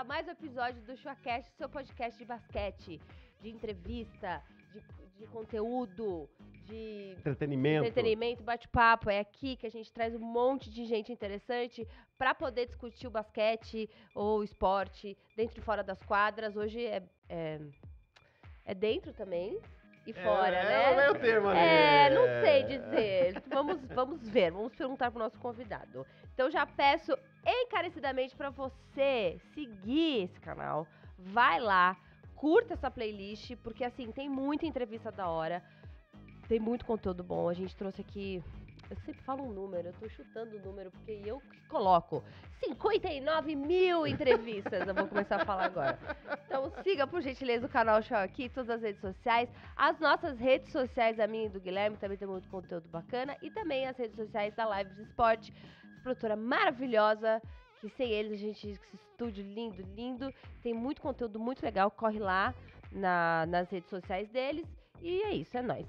a mais um episódio do Showcast, seu podcast de basquete, de entrevista, de, de conteúdo, de entretenimento, entretenimento bate-papo. É aqui que a gente traz um monte de gente interessante para poder discutir o basquete ou o esporte dentro e fora das quadras. Hoje é, é, é dentro também, aqui fora, é, é né? É o termo ali. É, não sei dizer. Vamos, vamos ver, vamos perguntar pro nosso convidado. Então já peço encarecidamente para você seguir esse canal. Vai lá, curta essa playlist, porque assim, tem muita entrevista da hora. Tem muito conteúdo bom. A gente trouxe aqui eu sempre falo um número, eu tô chutando o número, porque eu que coloco 59 mil entrevistas. eu vou começar a falar agora. Então siga, por gentileza, o canal Show aqui, todas as redes sociais. As nossas redes sociais, a minha e do Guilherme, também tem muito conteúdo bacana. E também as redes sociais da Live de Esporte, produtora maravilhosa que sem eles a gente, esse estúdio lindo, lindo, tem muito conteúdo muito legal, corre lá na, nas redes sociais deles e é isso, é nóis.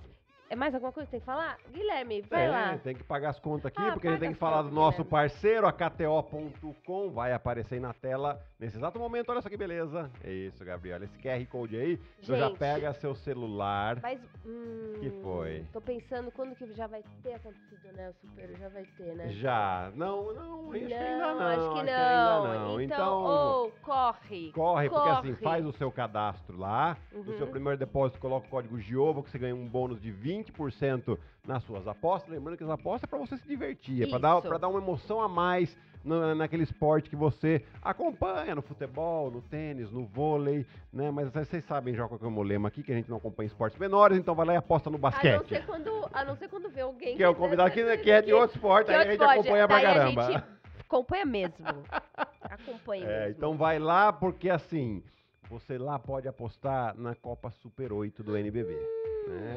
É mais alguma coisa que tem que falar? Guilherme, vai lá. Tem que pagar as contas aqui, ah, porque a gente tem que falar do nosso parceiro, a KTO.com, vai aparecer aí na tela nesse exato momento. Olha só que beleza. É isso, Gabriel. Esse QR Code aí, você já pega seu celular. Mas. Hum, que foi? Tô pensando quando que já vai ter acontecido, né? O Super já vai ter, né? Já. Não, não, acho não, que ainda não. Acho que não. Acho que não. Então, então ou corre. Corre, porque assim, faz o seu cadastro lá. Uhum. No seu uhum. primeiro depósito, coloca o código GIOVO, que você ganha um bônus de 20% nas suas apostas. Lembrando que as apostas é pra você se divertir, é dar, pra dar uma emoção a mais naquele esporte que você acompanha, no futebol, no tênis, no vôlei, né? Mas vocês sabem já qual é o lema aqui, que a gente não acompanha esportes menores, então vai lá e aposta no basquete. A não ser quando, a não ser quando vê alguém... Que é o convidado que, que é de outro esporte, aí outro a gente esporte. acompanha pra caramba. A gente acompanha mesmo. acompanha é, mesmo. Então vai lá, porque assim... Você lá pode apostar na Copa Super 8 do NBB.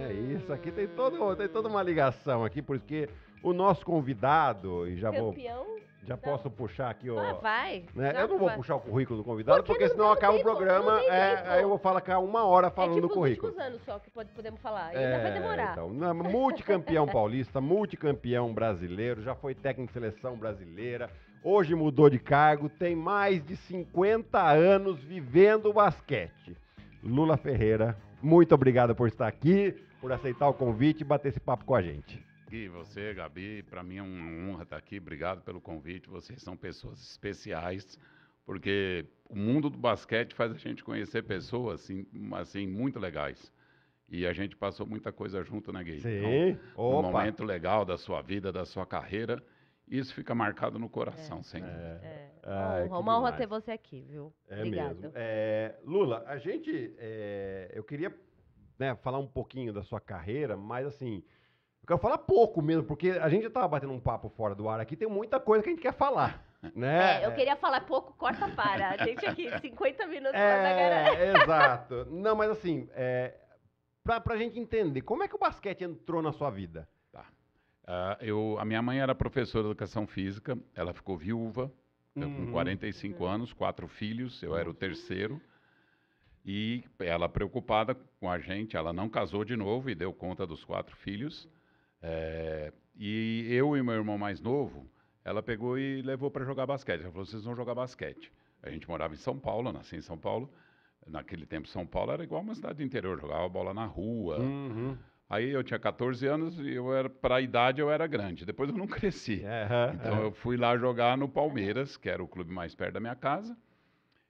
É, isso aqui tem, todo, tem toda uma ligação aqui, porque o nosso convidado, e já Campeão. vou. Já então, posso puxar aqui, ó. Ah, vai. Né? Eu não vou puxar o currículo do convidado, porque, porque senão acaba o programa. É, aí eu vou falar cá é uma hora é falando é tipo do currículo. Uns anos só que podemos falar. É, ainda vai demorar. Então, multicampeão paulista, multicampeão brasileiro, já foi técnico de seleção brasileira. Hoje mudou de cargo, tem mais de 50 anos vivendo o basquete. Lula Ferreira, muito obrigado por estar aqui, por aceitar o convite e bater esse papo com a gente aqui, você, Gabi, para mim é uma honra estar aqui. Obrigado pelo convite. Vocês são pessoas especiais, porque o mundo do basquete faz a gente conhecer pessoas assim, assim muito legais. E a gente passou muita coisa junto, né, Gui? Sim. Então, um momento legal da sua vida, da sua carreira. Isso fica marcado no coração, é, sem é. dúvida. É, é. Ai, uma, honra ter você aqui, viu? É Obrigado. mesmo. É, Lula, a gente. É, eu queria né, falar um pouquinho da sua carreira, mas assim. Eu quero falar pouco mesmo, porque a gente já tava batendo um papo fora do ar aqui, tem muita coisa que a gente quer falar. Né? É, eu queria falar pouco, corta para. A gente aqui, 50 minutos é, da Exato. Não, mas assim, é, pra, pra gente entender, como é que o basquete entrou na sua vida? Tá. Uh, eu, a minha mãe era professora de educação física, ela ficou viúva, uhum. com 45 uhum. anos, quatro filhos, eu era o terceiro. E ela preocupada com a gente, ela não casou de novo e deu conta dos quatro filhos. É, e eu e meu irmão mais novo, ela pegou e levou para jogar basquete. Ela falou: vocês vão jogar basquete. A gente morava em São Paulo, nasci em São Paulo. Naquele tempo, São Paulo era igual uma cidade do interior, jogava bola na rua. Uhum. Aí eu tinha 14 anos e eu era para a idade eu era grande. Depois eu não cresci. Uhum. então eu fui lá jogar no Palmeiras, que era o clube mais perto da minha casa.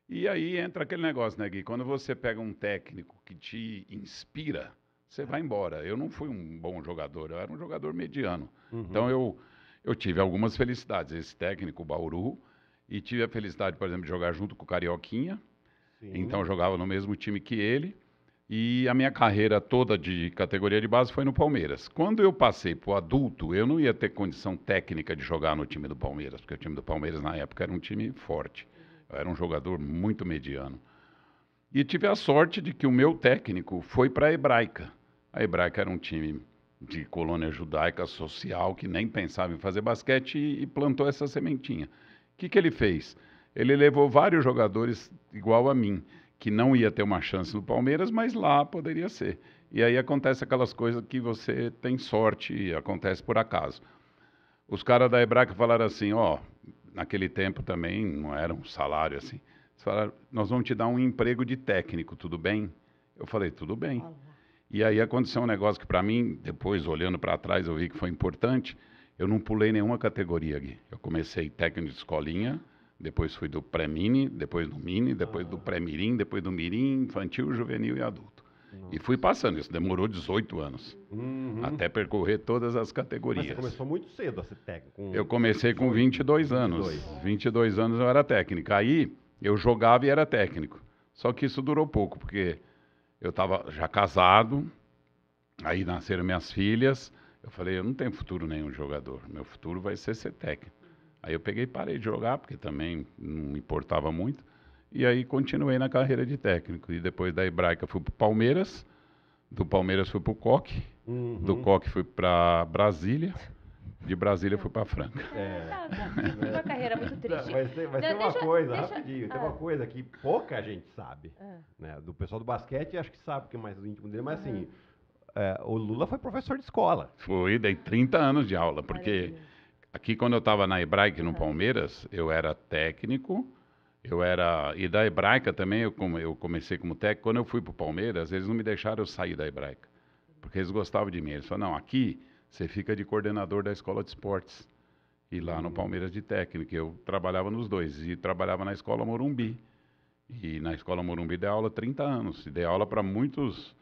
E aí entra aquele negócio, né, Gui? Quando você pega um técnico que te inspira, você vai embora. Eu não fui um bom jogador, eu era um jogador mediano. Uhum. Então eu, eu tive algumas felicidades. Esse técnico, Bauru, e tive a felicidade, por exemplo, de jogar junto com o Carioquinha. Sim. Então jogava no mesmo time que ele. E a minha carreira toda de categoria de base foi no Palmeiras. Quando eu passei para o adulto, eu não ia ter condição técnica de jogar no time do Palmeiras, porque o time do Palmeiras na época era um time forte. Eu era um jogador muito mediano. E tive a sorte de que o meu técnico foi para a Hebraica. A Hebraica era um time de colônia judaica social que nem pensava em fazer basquete e, plantou essa sementinha. O que, que ele fez? Ele levou vários jogadores igual a mim, que não ia ter uma chance no Palmeiras, mas lá poderia ser. E aí acontece aquelas coisas que você tem sorte e acontece por acaso. Os caras da Hebraica falaram assim, ó, oh, naquele tempo também não era um salário assim. Eles falaram, nós vamos te dar um emprego de técnico, tudo bem? Eu falei, tudo bem. Olá. E aí aconteceu um negócio que, para mim, depois, olhando para trás, eu vi que foi importante. Eu não pulei nenhuma categoria aqui. Eu comecei técnico de escolinha, depois fui do pré-mini, depois do mini, depois ah. do pré-mirim, depois do mirim, infantil, juvenil e adulto. Nossa. E fui passando, isso demorou 18 anos, uhum. até percorrer todas as categorias. Mas você começou muito cedo a ser técnico? Com... Eu comecei com 22 anos. 22. 22 anos eu era técnico. Aí eu jogava e era técnico. Só que isso durou pouco, porque eu estava já casado, aí nasceram minhas filhas. Eu falei, eu não tenho futuro nenhum jogador, meu futuro vai ser ser técnico. Aí eu peguei e parei de jogar, porque também não me importava muito. E aí continuei na carreira de técnico. E depois da Hebraica fui para o Palmeiras, do Palmeiras fui para o Coque, uhum. do Coque fui para Brasília. De Brasília fui para Franca. É. uma carreira muito triste. Mas tem, mas não, tem uma deixa, coisa, deixa, rapidinho, ah. tem uma coisa que pouca gente sabe. Ah. Né? Do pessoal do basquete, acho que sabe que é mais íntimo dele, mas uhum. assim, ah. é, o Lula foi professor de escola. Fui, dei 30 anos de aula, porque Maravilha. aqui quando eu estava na Hebraica no ah. Palmeiras, eu era técnico, eu era. E da Hebraica também eu, eu comecei como técnico. Quando eu fui para o Palmeiras, eles não me deixaram eu sair da Hebraica, porque eles gostavam de mim. Eles falaram, não, aqui você fica de coordenador da escola de esportes. E lá no hum. Palmeiras de técnico, eu trabalhava nos dois. E trabalhava na escola Morumbi. E na escola Morumbi dei aula 30 anos. E dei aula para muitos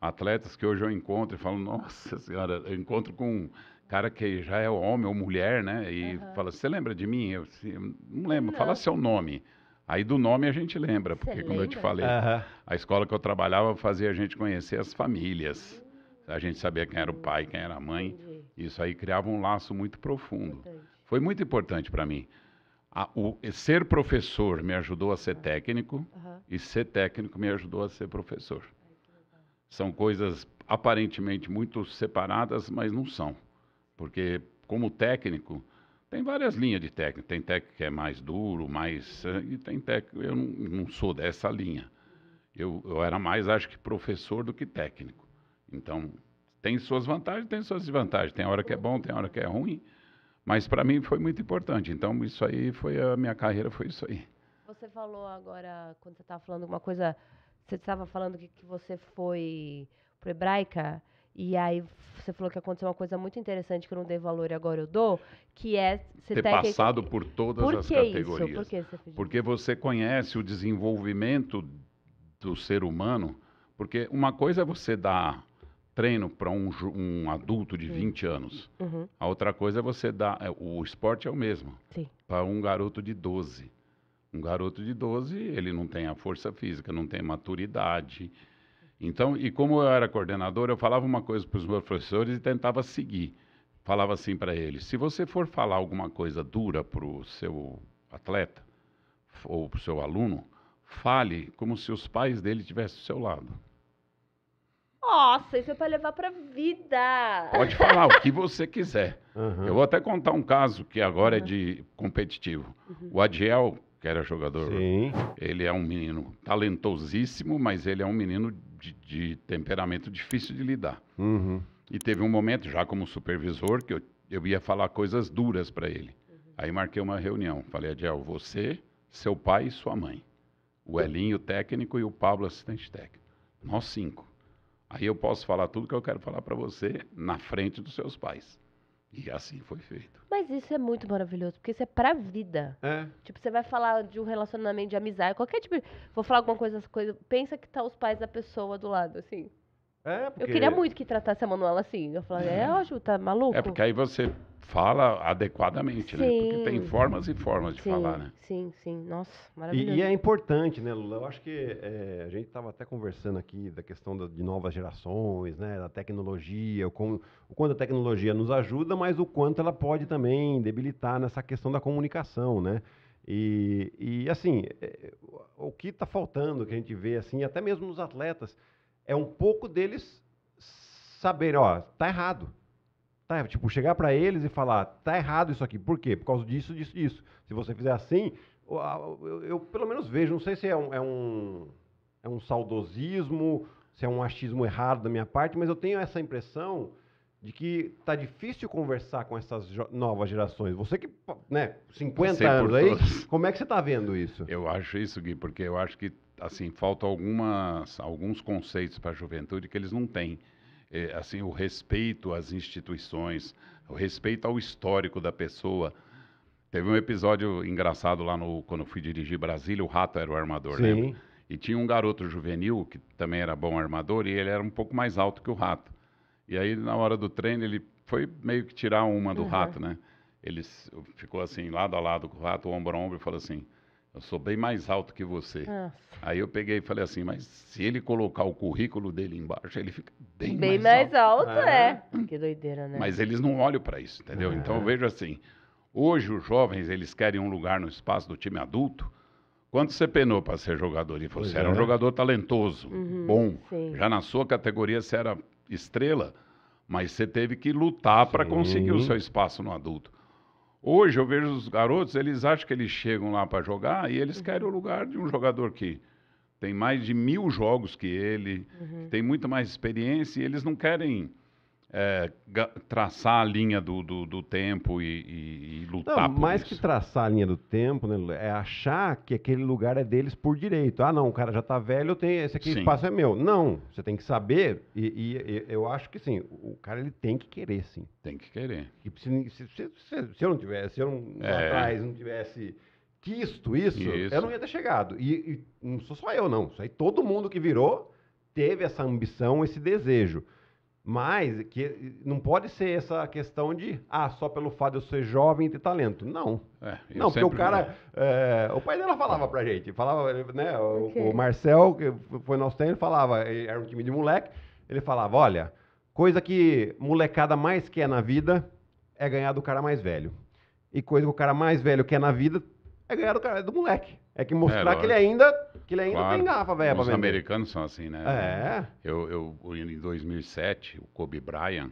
atletas que hoje eu encontro e falo, nossa senhora, eu encontro com um cara que já é homem ou mulher, né? E uhum. fala, você lembra de mim? Eu, eu não lembro, não. fala seu nome. Aí do nome a gente lembra, porque Cê como eu te falei, uhum. a escola que eu trabalhava fazia a gente conhecer as famílias. A gente sabia quem era o pai, quem era a mãe. Isso aí criava um laço muito profundo. Foi muito importante para mim. A, o, ser professor me ajudou a ser ah. técnico uhum. e ser técnico me ajudou a ser professor. São coisas aparentemente muito separadas, mas não são. Porque, como técnico, tem várias linhas de técnico. Tem técnico que é mais duro, mais. Eh, e tem técnico. Eu não, não sou dessa linha. Uhum. Eu, eu era mais, acho que, professor do que técnico. Então, tem suas vantagens, tem suas desvantagens. Tem hora que é bom, tem hora que é ruim. Mas para mim foi muito importante. Então, isso aí foi a minha carreira, foi isso aí. Você falou agora, quando você estava falando alguma coisa, você estava falando que, que você foi para hebraica e aí você falou que aconteceu uma coisa muito interessante que eu não dei valor e agora eu dou, que é você ter passado por todas por as categorias. Por que você Porque você conhece o desenvolvimento do ser humano, porque uma coisa é você dar treino para um, um, adulto de 20 anos. Uhum. A outra coisa é você dar. É, o esporte é o mesmo. Para um garoto de 12. Um garoto de 12, ele não tem a força física, não tem maturidade. Então, e como eu era coordenador, eu falava uma coisa para os meus professores e tentava seguir. Falava assim para eles: se você for falar alguma coisa dura para o seu atleta ou para o seu aluno, fale como se os pais dele estivessem do seu lado. Nossa, isso é para levar para vida. Pode falar o que você quiser. Uhum. Eu vou até contar um caso que agora é de competitivo. Uhum. O Adiel, que era jogador, Sim. ele é um menino talentosíssimo, mas ele é um menino de, de temperamento difícil de lidar. Uhum. E teve um momento, já como supervisor, que eu, eu ia falar coisas duras para ele. Uhum. Aí marquei uma reunião. Falei, Adiel, você, seu pai e sua mãe. O uhum. Elinho, técnico, e o Pablo, assistente técnico. Nós cinco. Aí eu posso falar tudo que eu quero falar para você na frente dos seus pais. E assim foi feito. Mas isso é muito maravilhoso, porque isso é pra vida. É. Tipo, você vai falar de um relacionamento de amizade, qualquer tipo. Vou falar alguma coisa, coisa pensa que tá os pais da pessoa do lado, assim. É, porque... Eu queria muito que tratasse a Manuela assim. Eu falava, é ótimo, é. tá maluco? É porque aí você fala adequadamente, sim. né? Porque tem formas e formas de sim, falar, né? Sim, sim. Nossa, maravilhoso. E, e é importante, né, Lula? Eu acho que é, a gente estava até conversando aqui da questão da, de novas gerações, né? Da tecnologia, o, com, o quanto a tecnologia nos ajuda, mas o quanto ela pode também debilitar nessa questão da comunicação, né? E, e assim, é, o que está faltando, que a gente vê, assim, até mesmo nos atletas é um pouco deles saberem, ó, tá errado. Tá, tipo, chegar para eles e falar, tá errado isso aqui. Por quê? Por causa disso, disso, disso. Se você fizer assim, eu, eu, eu pelo menos vejo, não sei se é um, é um, é um saudosismo, se é um achismo errado da minha parte, mas eu tenho essa impressão de que tá difícil conversar com essas novas gerações. Você que, né, 50 anos aí, todos. como é que você tá vendo isso? Eu acho isso, Gui, porque eu acho que assim, faltam algumas, alguns conceitos para a juventude que eles não têm. É, assim, o respeito às instituições, o respeito ao histórico da pessoa. Teve um episódio engraçado lá no quando eu fui dirigir Brasília, o Rato era o armador, né? Sim. lembra? E tinha um garoto juvenil que também era bom armador e ele era um pouco mais alto que o Rato. E aí na hora do treino ele foi meio que tirar uma do uhum. Rato, né? Ele ficou assim lado a lado com o Rato, ombro a ombro e falou assim: eu sou bem mais alto que você. Nossa. Aí eu peguei e falei assim, mas se ele colocar o currículo dele embaixo, ele fica bem, bem mais, mais alto. Bem mais alto, ah. é. Que doideira, né? Mas eles não olham para isso, entendeu? Ah. Então eu ah. vejo assim, hoje os jovens, eles querem um lugar no espaço do time adulto. Quando você penou para ser jogador? E você era um é. jogador talentoso, uhum, bom. Sim. Já na sua categoria você era estrela, mas você teve que lutar para conseguir o seu espaço no adulto. Hoje eu vejo os garotos, eles acham que eles chegam lá para jogar e eles querem o lugar de um jogador que tem mais de mil jogos que ele, uhum. que tem muito mais experiência e eles não querem é, traçar a linha do, do, do tempo e, e, e lutar não, por mais isso. que traçar a linha do tempo, né, é achar que aquele lugar é deles por direito. Ah, não, o cara já está velho, eu tenho, esse aqui sim. espaço é meu. Não, você tem que saber, e, e, eu acho que sim, o cara ele tem que querer, sim. Tem que querer. Se, se, se, se, eu não tivesse, se eu não, é. atrás não tivesse quisto isso, isso, eu não ia ter chegado. E, e não sou só eu, não. Isso aí todo mundo que virou teve essa ambição, esse desejo. Mas que não pode ser essa questão de ah, só pelo fato de eu ser jovem e ter talento. Não. É, não, porque o cara. É, o pai dela falava pra gente, falava, né? Okay. O, Marcel, que foi nosso técnico, falava, era um time de moleque, ele falava, olha, coisa que molecada mais quer na vida é ganhar do cara mais velho. E coisa que o cara mais velho quer na vida é ganhar do cara do moleque. É que mostrar é, que ele ainda, que ele ainda claro. tem garrafa velha pra vender. Os americanos são assim, né? É. Eu, eu, em 2007, o Kobe Bryant,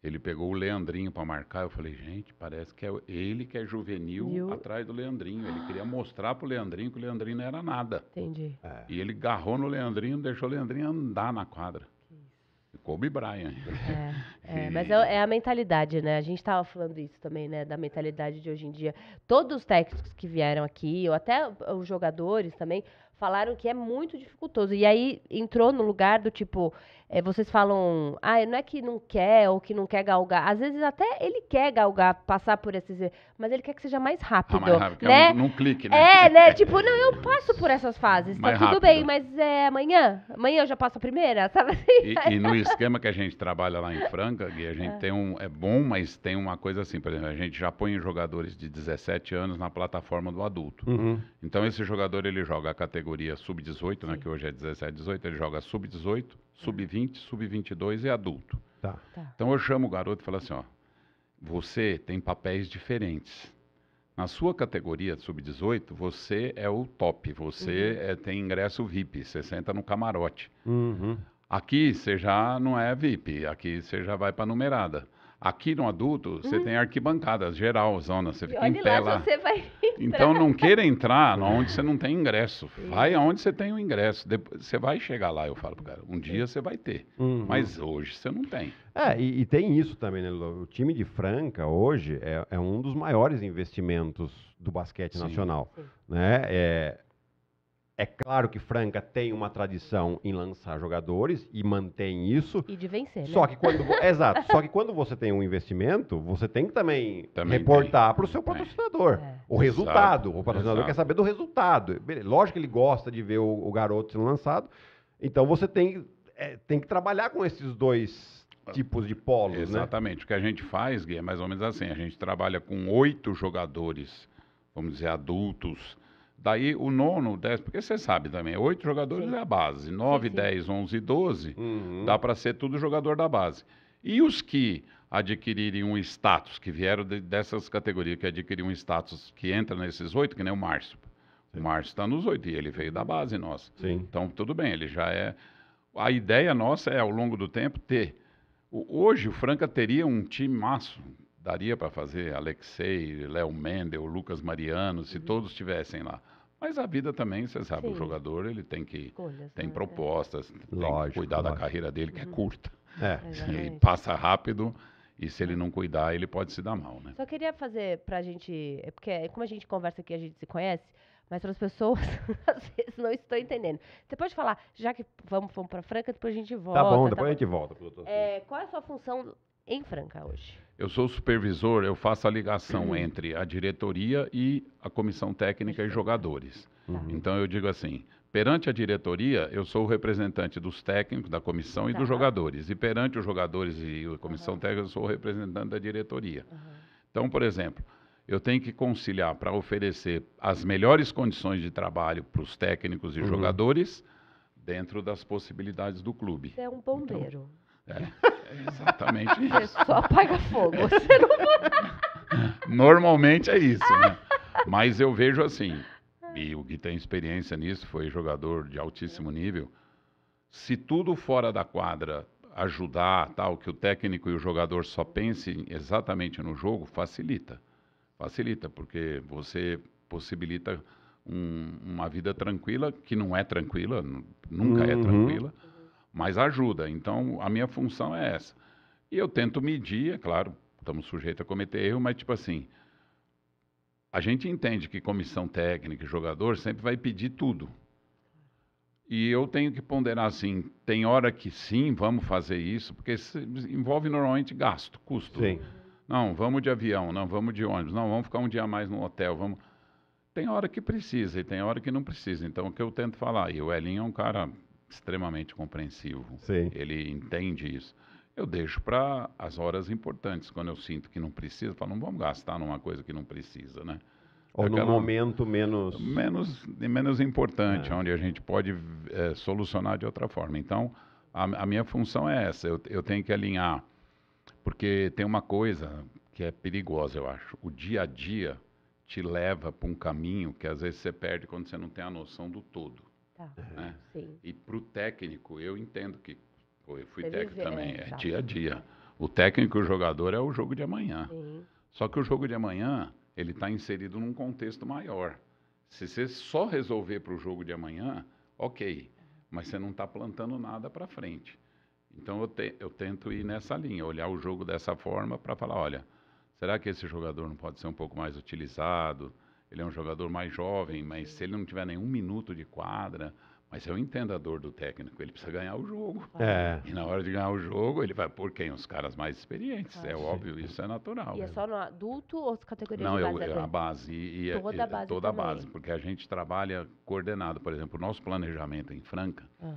ele pegou o Leandrinho para marcar. Eu falei, gente, parece que é ele que é juvenil eu... atrás do Leandrinho. Ele queria mostrar pro Leandrinho que o Leandrinho não era nada. Entendi. É. E ele garrou no Leandrinho, deixou o Leandrinho andar na quadra. Kobe Bryant. É, é, mas é, é, a mentalidade, né? A gente estava falando isso também, né? Da mentalidade de hoje em dia. Todos os técnicos que vieram aqui, ou até os jogadores também, falaram que é muito dificultoso. E aí entrou no lugar do tipo, é, vocês falam, ah, não é que não quer ou que não quer galgar. Às vezes até ele quer galgar, passar por esses, mas ele quer que seja mais rápido, ah, mais rápido é né? É um, num clique, né? É, né? tipo, não, eu passo por essas fases, tá mais tá rápido. tudo bem, mas é amanhã, amanhã eu já passo a primeira, sabe? Assim? E, e, no esquema que a gente trabalha lá em Franca, Gui, a gente é. tem um, é bom, mas tem uma coisa assim, por exemplo, a gente já põe jogadores de 17 anos na plataforma do adulto. Uhum. Então esse jogador ele joga a categoria sub-18, né? Que hoje é 17, 18, ele joga sub-18 sub-20, sub-22 e é adulto. Tá. Tá. Então eu chamo o garoto e falo assim, ó, você tem papéis diferentes. Na sua categoria sub-18, você é o top, você uhum. é, tem ingresso VIP, você senta no camarote. Uhum. Aqui você já não é VIP, aqui você já vai para numerada. Aqui no adulto, uhum. você tem arquibancada geral, zona, você fica em pé lá. Vai... Então não queira entrar onde você não tem ingresso. Vai aonde você tem o ingresso. Depois, você vai chegar lá, eu falo pro cara. Um dia você vai ter, uhum. mas hoje você não tem. É, e, e, tem isso também, né, O time de Franca hoje é, é um dos maiores investimentos do basquete Sim. nacional, Sim. né? É, é claro que Franca tem uma tradição em lançar jogadores e mantém isso. E de vencer, só né? Que quando, exato. Só que quando você tem um investimento, você tem que também, também reportar para o seu patrocinador é. o resultado. Exato, o patrocinador exato. quer saber do resultado. Lógico que ele gosta de ver o, o garoto sendo lançado. Então você tem, é, tem que trabalhar com esses dois tipos de polos, Exatamente. né? Exatamente. O que a gente faz, Gui, é mais ou menos assim. A gente trabalha com oito jogadores, vamos dizer, adultos, Daí o nono, o décimo, porque você sabe também, oito jogadores sim. é a base. Nove, sim, sim. dez, onze e doze, uhum. dá para ser tudo jogador da base. E os que adquirirem um status, que vieram de, dessas categorias, que adquiriram um status que entra nesses oito, que nem o Márcio. O Márcio está nos oito e ele veio da base nossa. Então, tudo bem, ele já é... A ideia nossa é, ao longo do tempo, ter... Hoje o Franca teria um time maço, daria para fazer Alexei, Léo Mendel, Lucas Mariano, se uhum. todos estivessem lá. Mas a vida também, você sabe, Sim. o jogador ele tem que Escolhas, tem né? É. propostas, tem que cuidar lógico. da carreira dele que é uhum. é curta. É. E passa rápido e se ele é. não cuidar, ele pode se dar mal, né? Só queria fazer pra gente, porque como a gente conversa aqui, a gente se conhece, mas para as pessoas às vezes não estou entendendo. Você pode falar, já que vamos, vamos para Franca, depois a gente tá volta. Tá bom, depois tá a gente bom. volta. É, qual é a sua função em Franca hoje? Eu sou supervisor, eu faço a ligação uhum. entre a diretoria e a comissão técnica e jogadores. Tá. Uhum. Então eu digo assim: perante a diretoria, eu sou o representante dos técnicos, da comissão e tá. dos jogadores. E perante os jogadores e a comissão técnica, eu sou o representante da diretoria. Então, por exemplo, eu tenho que conciliar para oferecer as melhores condições de trabalho para os técnicos e uhum. jogadores dentro das possibilidades do clube. Você é um bombeiro. Então, é. Exatamente isso. só apaga fogo. Você não... Normalmente é isso, né? Mas eu vejo assim, e o que tem experiência nisso foi jogador de altíssimo nível. Se tudo fora da quadra ajudar, tal, que o técnico e o jogador só pensem exatamente no jogo, facilita. Facilita, porque você possibilita um, uma vida tranquila, que não é tranquila, nunca é uhum. é tranquila mas ajuda. Então, a minha função é essa. E eu tento medir, é claro, estamos sujeitos a cometer erro, mas tipo assim, a gente entende que comissão técnica e jogador sempre vai pedir tudo. E eu tenho que ponderar assim, tem hora que sim, vamos fazer isso, porque isso envolve normalmente gasto, custo. Sim. Não, vamos de avião, não, vamos de ônibus, não, vamos ficar um dia mais no hotel, vamos... Tem hora que precisa e tem hora que não precisa. Então, o que eu tento falar, e o Elinho é um cara extremamente compreensivo. Sim. Ele entende isso. Eu deixo para as horas importantes, quando eu sinto que não precisa, falo, não vamos gastar numa coisa que não precisa, né? Ou Aquela, no momento menos... Menos, menos importante, é. onde a gente pode é, solucionar de outra forma. Então, a, a minha função é essa, eu, eu tenho que alinhar. Porque tem uma coisa que é perigosa, eu acho. O dia a dia te leva para um caminho que às vezes você perde quando você não tem a noção do todo. Tá. É. Né? Sim. E para o técnico, eu entendo que. Eu fui Você técnico também, é, é dia a dia. O técnico e o jogador é o jogo de amanhã. Só que o jogo de amanhã, ele está inserido num contexto maior. Se você só resolver para o jogo de amanhã, ok, mas você não está plantando nada para frente. Então eu, te, eu, tento ir nessa linha, olhar o jogo dessa forma para falar, olha, será que esse jogador não pode ser um pouco mais utilizado? Ele é um jogador mais jovem, mas se ele não tiver nenhum minuto de quadra, mas eu entendo a dor do técnico, ele precisa ganhar o jogo. É. E na hora de ganhar o jogo, ele vai por quem? Os caras mais experientes. é óbvio, isso é natural. E é né? só no adulto ou as categorias Não, de base? Não, é é a base. E, é, toda e, a base Toda também. a base, porque a gente trabalha coordenado. Por exemplo, o nosso planejamento em Franca, ah.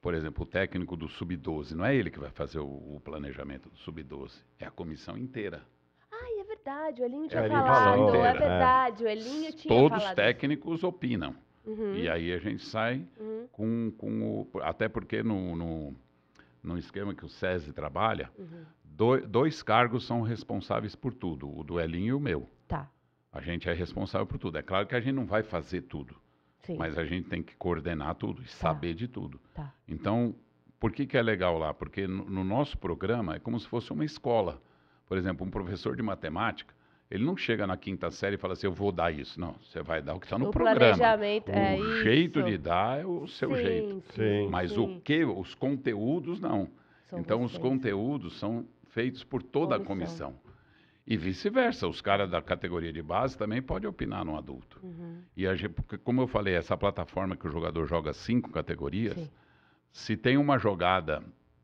por exemplo, o técnico do Sub-12, não é ele que vai fazer o, o planejamento do Sub-12, é a comissão inteira verdade, o Elinho tinha é, Elinho falado, é, é verdade, o Elinho tinha Todos falado. Todos técnicos opinam. Uhum. E aí a gente sai uhum. com, com o. Até porque no, no, no esquema que o SESI trabalha, uhum. do, dois cargos são responsáveis por tudo: o do Elinho e o meu. Tá. A gente é responsável por tudo. É claro que a gente não vai fazer tudo. Sim. Mas a gente tem que coordenar tudo e tá. saber de tudo. Tá. Então, por que, que é legal lá? Porque no, no, nosso programa é como se fosse uma escola. Por exemplo, um professor de matemática, ele não chega na quinta série e fala assim, eu vou dar isso. Não, você vai dar o que está no o programa. Planejamento, é o é jeito isso. de dar é o seu sim, jeito. Sim, Mas sim. o que? Os conteúdos não. São então vocês. os conteúdos são feitos por toda comissão. a comissão. E vice-versa, os caras da categoria de base também podem opinar no adulto. Uhum. E a gente, porque, como eu falei, essa plataforma que o jogador joga cinco categorias, se tem uma jogada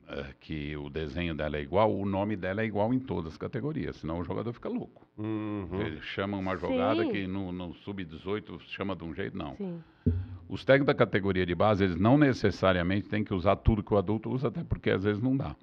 eh, que o desenho dela é igual, o nome dela é igual em todas as categorias, senão o jogador fica louco. Uhum. Ele chama uma jogada Sim. que no, no sub-18 chama de um jeito, não. Sim. Os técnicos da categoria de base, eles não necessariamente têm que usar tudo que o adulto usa, até porque às vezes não dá.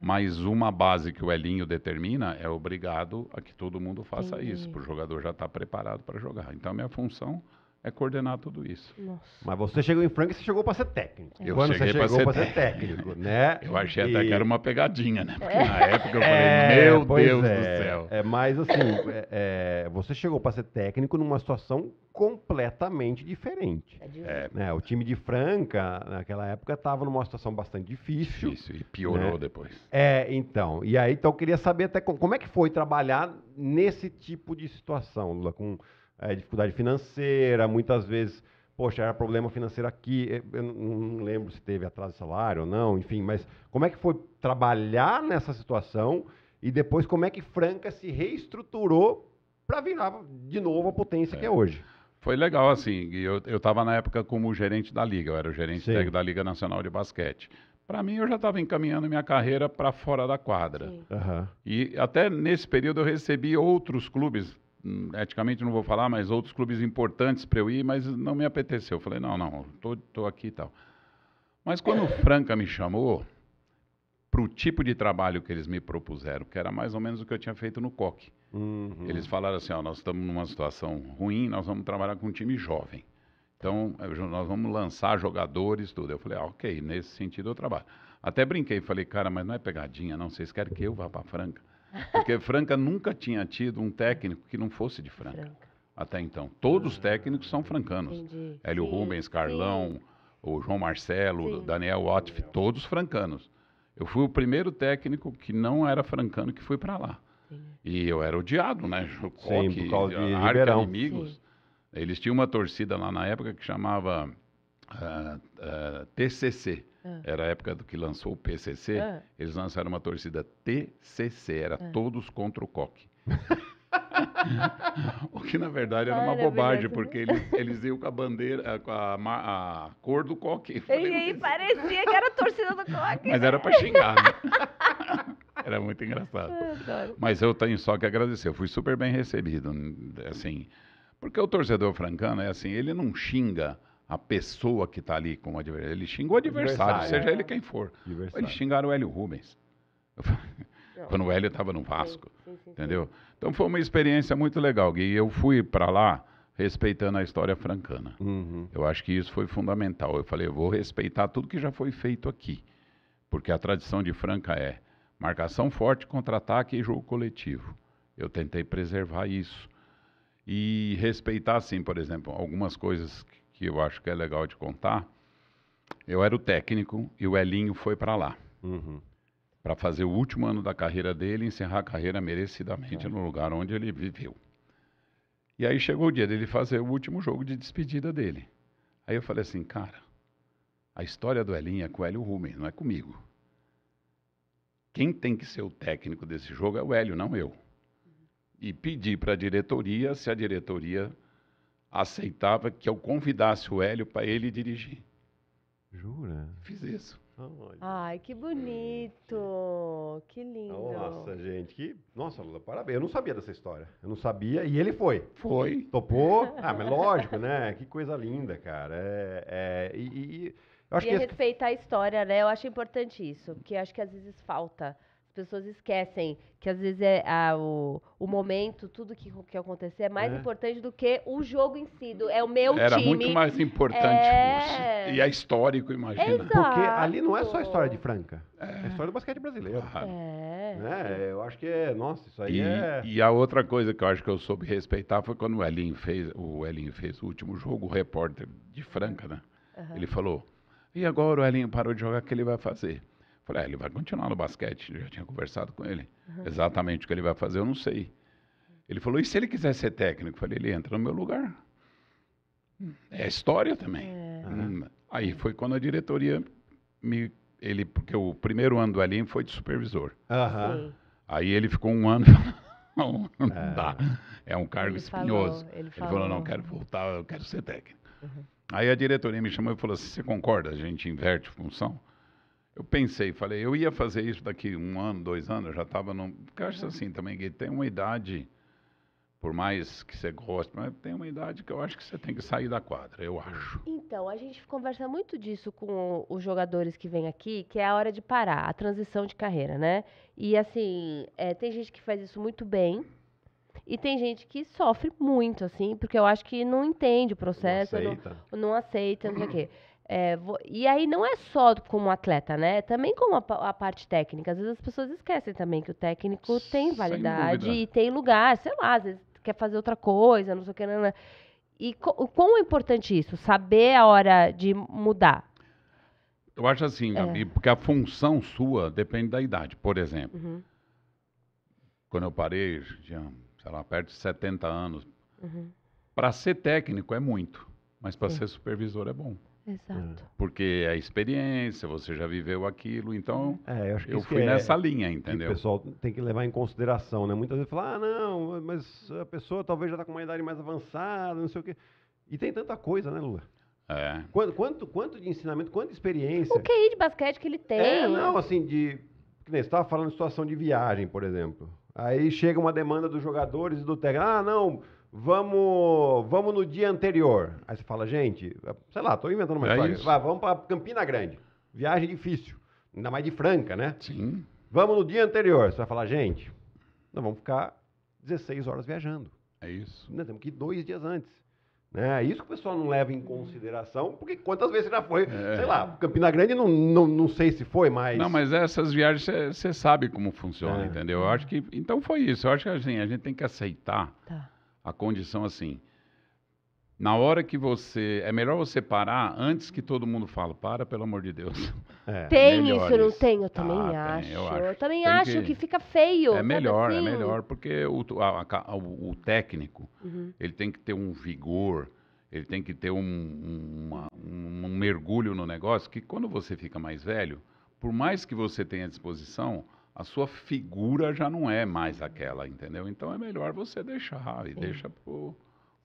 Mas uma base que o Elinho determina é obrigado a que todo mundo faça Sim. isso, para o jogador já estar tá preparado para jogar. Então, a minha função é coordenar tudo isso. Nossa. Mas você chegou em Franca e você chegou para ser técnico. Eu Quando cheguei para ser, ser, técnico, né? Eu achei e... até que era uma pegadinha, né? Porque é. na época eu falei, é, meu Deus é. do céu. É, mas assim, é, é você chegou para ser técnico numa situação completamente diferente. É, é. né? O time de Franca, naquela época, estava numa situação bastante difícil. Difícil, e piorou né? depois. É, então. E aí, então, eu queria saber até como, como é que foi trabalhar nesse tipo de situação, Lula, com é, dificuldade financeira, muitas vezes, poxa, era problema financeiro aqui, é, eu não lembro se teve atraso de salário ou não, enfim, mas como é que foi trabalhar nessa situação e depois como é que Franca se reestruturou para virar de novo a potência é. que é hoje? Foi legal, assim, eu estava na época como gerente da Liga, eu era o gerente Sim. da Liga Nacional de Basquete. Para mim, eu já estava encaminhando minha carreira para fora da quadra. Uhum. E até nesse período eu recebi outros clubes Hum, eticamente não vou falar, mas outros clubes importantes para eu ir, mas não me apeteceu. falei, não, não, tô, tô aqui e tal. Mas quando o Franca me chamou, para o tipo de trabalho que eles me propuseram, que era mais ou menos o que eu tinha feito no COC. Uhum. Eles falaram assim, ó, nós estamos numa situação ruim, nós vamos trabalhar com um time jovem. Então, é, nós vamos lançar jogadores, tudo. Eu falei, ah, ok, nesse sentido eu trabalho. Até brinquei, falei, cara, mas não é pegadinha, não. Vocês querem que eu vá para Franca? Porque Franca nunca tinha tido um técnico que não fosse de Franca. Franca. Até então. Todos os técnicos são francanos. Entendi. Hélio sim, Rubens, Carlão, sim. o João Marcelo, sim. Daniel Watf, todos francanos. Eu fui o primeiro técnico que não era francano que foi para lá. E eu era odiado, né? Coque, que causa de Eles tinham uma torcida lá na época que chamava uh, eh, uh, eh, TCC, ah. Era a época do que lançou o PCC. Ah. Eles lançaram uma torcida TCC, era ah. todos contra o Coque. o que na verdade era ah, uma bobagem, porque eles, eles iam com a bandeira, eh, com a, a, cor do coque. E aí parecia que era a torcida do coque. Mas né? era para xingar, né? Era muito engraçado. Eu Mas eu tenho só que agradecer, eu fui super bem recebido, assim, porque o torcedor francano é assim, ele não xinga a pessoa que está ali com o adversário. Ele xingou o adversário, adversário seja é. ele quem for. Eles xingaram o Hélio Rubens. Quando o Hélio estava no Vasco. Sim, sim, sim, entendeu? Então foi uma experiência muito legal, Gui. Eu fui para lá respeitando a história francana. Uhum. Eu acho que isso foi fundamental. Eu falei, eu vou respeitar tudo que já foi feito aqui. Porque a tradição de Franca é marcação forte, contra-ataque e jogo coletivo. Eu tentei preservar isso. E respeitar, sim, por exemplo, algumas coisas que que eu acho que é legal de contar, eu era o técnico e o Elinho foi para lá. Uhum. Para fazer o último ano da carreira dele e encerrar a carreira merecidamente tá. no lugar onde ele viveu. E aí chegou o dia dele fazer o último jogo de despedida dele. Aí eu falei assim, cara, a história do Elinho é com o Hélio Rubens, não é comigo. Quem tem que ser o técnico desse jogo é o Hélio, não eu. E pedi para a diretoria se a diretoria aceitava que eu convidasse o Hélio para ele dirigir. Jura? Fiz isso. Ai, que bonito! Que lindo! Nossa, gente, que. Nossa, Lula, parabéns. Eu não sabia dessa história. Eu não sabia e ele foi. Foi. Topou. Ah, mas lógico, né? Que coisa linda, cara. É, é e, e, eu acho e que é respeitar esse... a história, né? Eu acho importante isso, porque acho que às vezes falta. As pessoas esquecem que às vezes é ah, o, o momento, tudo que, que acontecer é mais é. importante do que o jogo em si. Do, é o meu Era time. Era muito mais importante. É... E é histórico, imagina. Exato. Porque ali não é só a história de Franca. É, é a história do basquete brasileiro. Claro. É. Né? Eu acho que é. Nossa, isso aí e, é. E a outra coisa que eu acho que eu soube respeitar foi quando o Elinho fez o, Elinho fez o último jogo, o repórter de Franca, né? Uhum. Ele falou: e agora o Elinho parou de jogar, o que ele vai fazer? Falei, ah, ele vai continuar no basquete. Eu já tinha conversado com ele. Uhum. Exatamente o que ele vai fazer, eu não sei. Ele falou, e se ele quiser ser técnico? Eu falei, ele entra no meu lugar. Hum. É história também. É. Uhum. Aí foi quando a diretoria me. Ele, porque o primeiro ano do Elim foi de supervisor. Uhum. Aí ele ficou um ano não, não é. dá. É um cargo ele espinhoso. Falou, ele, falou. ele, falou, não, quero voltar, eu quero ser técnico. Uhum. Aí a diretoria me chamou e falou assim, você concorda, a gente inverte função? Eu pensei, falei, eu ia fazer isso daqui um ano, dois anos, eu já estava no. Porque eu acho assim também, que tem uma idade, por mais que você goste, mas tem uma idade que eu acho que você tem que sair da quadra, eu acho. Então, a gente conversa muito disso com os jogadores que vêm aqui, que é a hora de parar, a transição de carreira, né? E assim, é, tem gente que faz isso muito bem. E tem gente que sofre muito, assim, porque eu acho que não entende o processo, não aceita, não, não aceita, não sei o quê. É, vou, e aí não é só como atleta, né? Também como a, a, parte técnica. Às vezes as pessoas esquecem também que o técnico tem validade e tem lugar, sei lá, às vezes quer fazer outra coisa, não sei o que. Não, né, não. Né. E o quão é importante isso? Saber a hora de mudar. Eu acho assim, é. Gabi, é. porque a função sua depende da idade. Por exemplo, uhum. quando eu parei, tinha, sei lá, perto de 70 anos. Uhum. Para ser técnico é muito, mas para ser supervisor é bom. Exato. É, porque é experiência, você já viveu aquilo, então é, eu, eu fui é, nessa linha, entendeu? o pessoal tem que levar em consideração, né? Muitas vezes fala, ah, não, mas a pessoa talvez já está com uma idade mais avançada, não sei o quê. E tem tanta coisa, né, Lula? É. Quanto, quanto, quanto de ensinamento, quanto de experiência. O QI de basquete que ele tem. É, não, assim, de. Você estava falando de situação de viagem, por exemplo. Aí chega uma demanda dos jogadores e do técnico. Ah, não, vamos, vamos no dia anterior. Aí você fala, gente, sei lá, estou inventando uma é história. Vai, vamos para Campina Grande. Viagem difícil. Ainda mais de Franca, né? Sim. Vamos no dia anterior. Você vai falar, gente, nós vamos ficar 16 horas viajando. É isso. Nós temos que ir dois dias antes. Né? É isso que o pessoal não leva em consideração, porque quantas vezes você já foi, é. sei lá, Campina Grande não, não, não sei se foi, mas... Não, mas essas viagens você sabe como funciona, é. entendeu? Eu acho que... Então foi isso, eu acho que assim, a gente tem que aceitar... Tá a condição assim. Na hora que você. É melhor você parar antes que todo mundo fale, para, pelo amor de Deus. É, tem melhores. isso, não tem? Eu ah, também ah, acho. Tem, eu acho. Eu também tem acho que... que... fica feio. É melhor, é assim? é melhor, porque o, a, a, o, o técnico uhum. ele tem que ter um vigor, ele tem que ter um, um, um, mergulho no negócio, que quando você fica mais velho, por mais que você tenha disposição, a sua figura já não é mais aquela, entendeu? Então é melhor você deixar e Sim. deixa pro,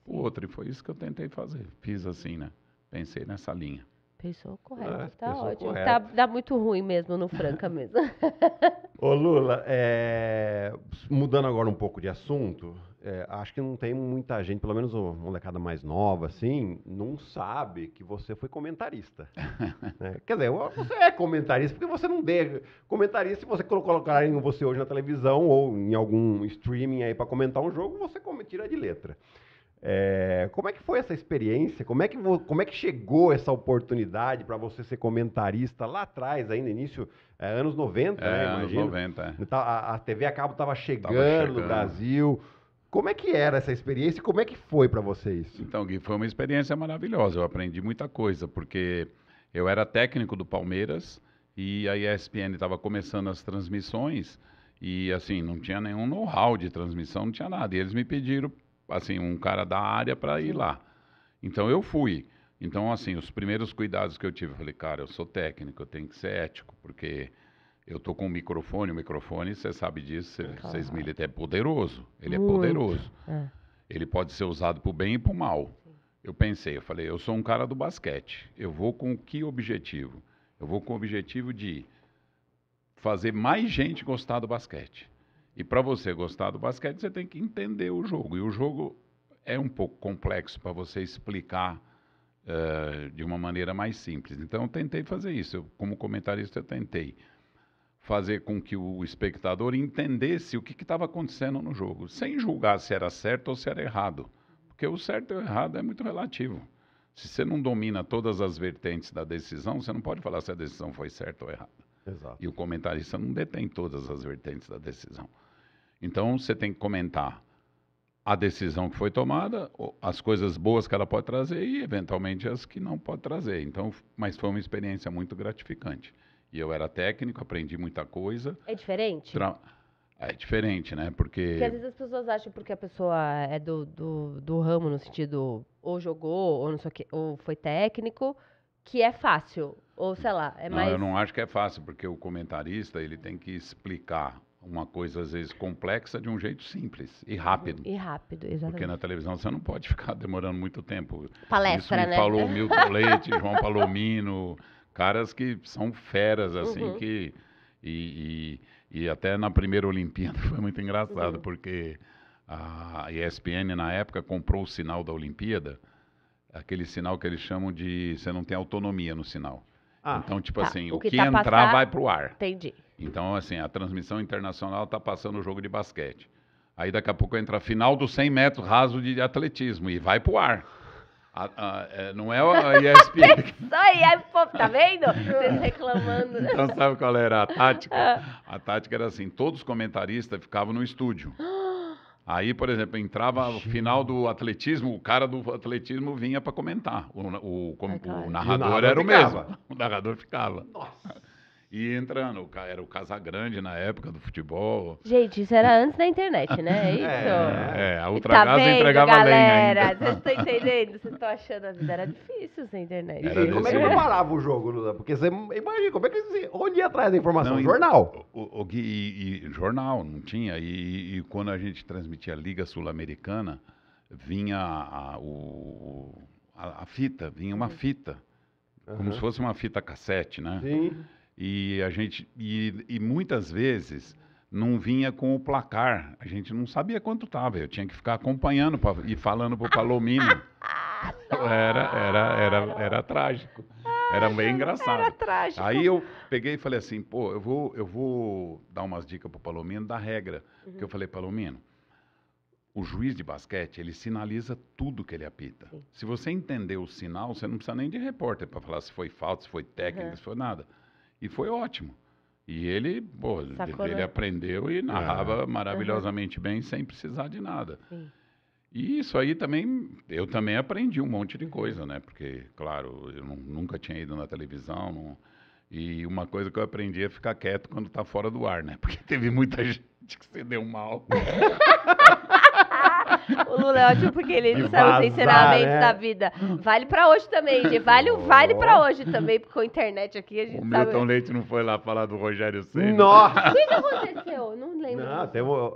pro outro. E foi isso que eu tentei fazer. Fiz assim, né? Pensei nessa linha. Pensou correto, ah, tá ótimo. Está Tá, dá tá muito ruim mesmo no Franca mesmo. Ô Lula, é... mudando agora um pouco de assunto, é, acho que não tem muita gente, pelo menos uma molecada mais nova, assim, não sabe que você foi comentarista. né? Quer dizer, você é comentarista porque você não deve. Comentarista, se você colocarem você hoje na televisão ou em algum streaming aí para comentar um jogo, você tira de letra. É, como é que foi essa experiência? Como é que, como é que chegou essa oportunidade para você ser comentarista lá atrás, ainda início, é, anos 90, né, é, né? Imagino. Anos 90. É. Tá, a, a TV a cabo estava chegando, chegando no Brasil. Como é que era essa experiência e como é que foi para vocês? Então, Gui, foi uma experiência maravilhosa. Eu aprendi muita coisa, porque eu era técnico do Palmeiras e a ESPN estava começando as transmissões e, assim, não tinha nenhum know-how de transmissão, não tinha nada. E eles me pediram, assim, um cara da área para ir lá. Então, eu fui. Então, assim, os primeiros cuidados que eu tive, eu falei, cara, eu sou técnico, eu tenho que ser ético, porque eu tô com um microfone, o microfone, você sabe disso, vocês claro. é poderoso, ele é Muito. é poderoso. É. Ele pode ser usado para o bem e para o mal. Eu pensei, eu falei, eu sou um cara do basquete, eu vou com que objetivo? Eu vou com o objetivo de fazer mais gente gostar do basquete. E para você gostar do basquete, você tem que entender o jogo. E o jogo é um pouco complexo para você explicar uh, de uma maneira mais simples. Então, eu tentei fazer isso. Eu, como comentarista, eu tentei fazer com que o espectador entendesse o que estava acontecendo no jogo, sem julgar se era certo ou se era errado. Porque o certo e o errado é muito relativo. Se você não domina todas as vertentes da decisão, você não pode falar se a decisão foi certa ou errada. Exato. E o comentarista não detém todas as vertentes da decisão. Então você tem que comentar a decisão que foi tomada, as coisas boas que ela pode trazer e eventualmente as que não pode trazer. Então, mas foi uma experiência muito gratificante e eu era técnico, aprendi muita coisa. É diferente? Tra... É diferente, né? Porque... porque às vezes as pessoas acham porque a pessoa é do, do, do ramo, no sentido, ou jogou, ou não sei o que, ou foi técnico, que é fácil. Ou sei lá, é não, mais. Eu não acho que é fácil, porque o comentarista ele tem que explicar uma coisa, às vezes, complexa de um jeito simples e rápido. E rápido, exatamente. Porque na televisão você não pode ficar demorando muito tempo. Palestra, Isso me né? falou Milton Leite, João Palomino caras que são feras, assim, uhum. que. E, e, e, até na primeira Olimpíada foi muito engraçado, uhum. porque a ESPN, na época, comprou o sinal da Olimpíada, aquele sinal que eles chamam de. Você não tem autonomia no sinal. Ah. Então, tipo tá. assim, o, que, que tá entrar passar... vai pro ar. Entendi. Então, assim, a transmissão internacional está passando o jogo de basquete. Aí daqui a pouco entra a final dos 100 metros raso de atletismo e vai pro ar. A, a, é, não é a ESPN. Só a aí, tá vendo? Vocês reclamando. Né? Então sabe qual era a tática? Ah. A tática era assim, todos os comentaristas ficavam no estúdio. Aí, por exemplo, entrava no final do atletismo, o cara do atletismo vinha para comentar. O, o, é o, o narrador, narrador era o mesmo. O narrador ficava. Nossa. E entrando, era o Casagrande na época do futebol. Gente, isso era antes da internet, né? É isso? É, é a Ultragás tá entregava galera, lenha ainda. Vocês estão entendendo? Vocês estão achando a vida era difícil sem internet. e como é que preparava o jogo, Lula? Porque você imagina, como é que você onde ia atrás da informação? Não, jornal. O, o, e, e, jornal, não tinha. E, e, quando a gente transmitia a Liga Sul-Americana, vinha a, o, a, a, fita, vinha uma uhum. fita. Uhum. Como se fosse uma fita cassete, né? Sim. E a gente e, e muitas vezes não vinha com o placar. A gente não sabia quanto tava. Eu tinha que ficar acompanhando pra, e falando pro Palomino. Era, era, era, era trágico. Era bem engraçado. Era trágico. Aí eu peguei e falei assim, pô, eu vou, eu vou dar umas dicas pro Palomino da regra. Uhum. Porque eu falei, Palomino, o juiz de basquete, ele sinaliza tudo que ele apita. Sim. Se você entender o sinal, você não precisa nem de repórter para falar se foi falta, se foi técnica, uhum. se foi nada. E foi ótimo. E ele, pô, ele né? aprendeu e narrava é. maravilhosamente bem sem precisar de nada. Sim. E isso aí também, eu também aprendi um monte de coisa, né? Porque, claro, eu não, nunca tinha ido na televisão. Não, e uma coisa que eu aprendi é ficar quieto quando tá fora do ar, né? Porque teve muita gente que se deu mal. o Lula é ótimo porque ele de sabe vazar, os ensinamentos né? da vida. Vale pra hoje também, gente. Vale, oh. vale pra hoje também, porque com a internet aqui a gente o sabe. Milton Leite não foi lá falar do Rogério Senna. Nossa! O que, que aconteceu? Não lembro. Não, tem, uh,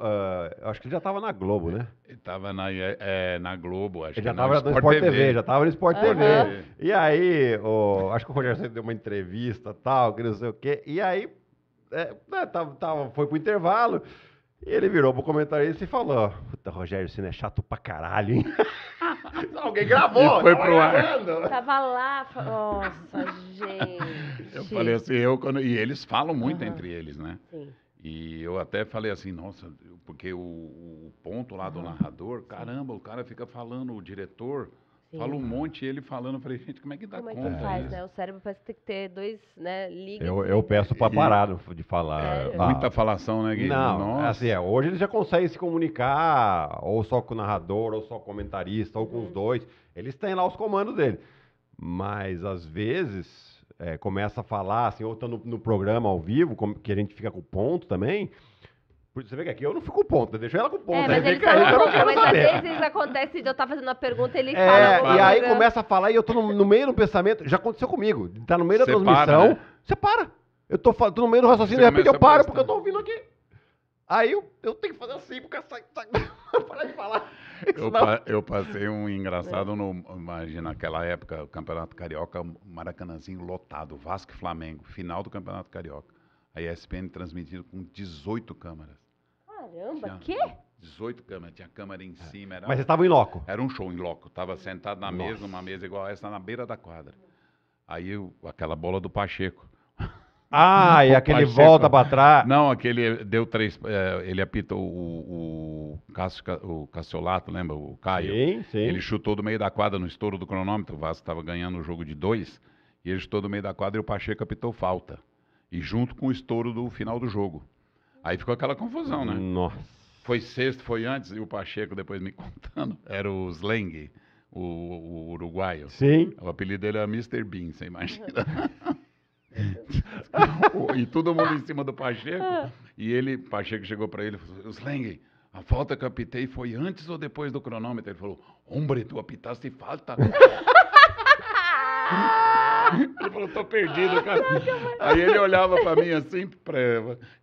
acho que ele já tava na Globo, né? Ele tava na, é, é na Globo, acho ele que já tava no Sport, TV. TV. Já tava no Sport uhum. TV. E aí, acho que o Rogério Senna deu uma entrevista tal, que não sei o quê. E aí, é, né, tava, tava, foi pro intervalo. Ele virou pro comentarista e falou: Puta, Rogério Senna é chato pra caralho, hein? Alguém gravou, e foi pro ar. Tava lá, nossa, gente. Eu falei assim, eu quando. E eles falam muito uhum. entre eles, né? Sim. E eu até falei assim, nossa, porque o, o ponto lá do uhum. narrador, caramba, o cara fica falando, o diretor Fala um monte, ele falando, eu falei, gente, como é que dá como conta? Como é que faz, né? O cérebro parece que tem que ter dois, né, ligas. Eu, assim. eu peço para parar de falar. É, ah, muita falação, né, Gui? Não, Nossa. assim, é, hoje eles já conseguem se comunicar, ou só com o narrador, ou só com o comentarista, ou com hum. os uhum. dois. Eles têm lá os comandos dele. Mas, às vezes, é, começa a falar, assim, ou tá no, no programa ao vivo, como, que a gente fica com ponto também, você vê que aqui eu não fico com ponta, deixa ela com ponta. É, mas ele tá com ponta, mas às vezes acontece de eu estar tá fazendo uma pergunta e ele é, fala. E aí começa a falar e eu tô no, no meio do pensamento. Já aconteceu comigo. Tá no meio da transmissão, para, né? você para. Eu tô, tô, no meio do raciocínio e de repente eu paro porque eu tô ouvindo aqui. Aí eu, eu tenho que fazer assim, porque sai, sai, para de falar. Eu, pa, eu, passei um engraçado, no, imagina, naquela época, o Campeonato Carioca, Maracanãzinho lotado, Vasco e Flamengo, final do Campeonato Carioca. A ESPN transmitindo com 18 câmeras. Caramba, tinha quê? 18 câmeras, tinha câmera em é. cima. Era, Mas vocês estavam em loco? Era um show em loco. Estava sentado na Nossa. mesa, uma mesa igual essa, na beira da quadra. Aí eu, aquela bola do Pacheco. Ah, e aquele Pacheco, volta para trás. Não, aquele deu três. É, ele apitou o, o, Cássio, o Cassiolato, lembra? O Caio. Sim, sim. Ele chutou do meio da quadra no estouro do cronômetro. O Vasco estava ganhando o jogo de dois. E ele chutou do meio da quadra e o Pacheco apitou falta. E junto com o estouro do final do jogo. Aí ficou aquela confusão, né? Nossa. Foi sexto, foi antes, e o Pacheco depois me contando. Era o Sleng, o, o uruguaio. Sim. O apelido dele é era Mr. Bean, você imagina? e todo mundo em cima do Pacheco. E ele, Pacheco chegou para ele e falou: Sleng, a falta que eu apitei foi antes ou depois do cronômetro? Ele falou: Hombre, tu apitaste falta. Ele falou, tô perdido, cara. Aí ele olhava pra mim assim, pra...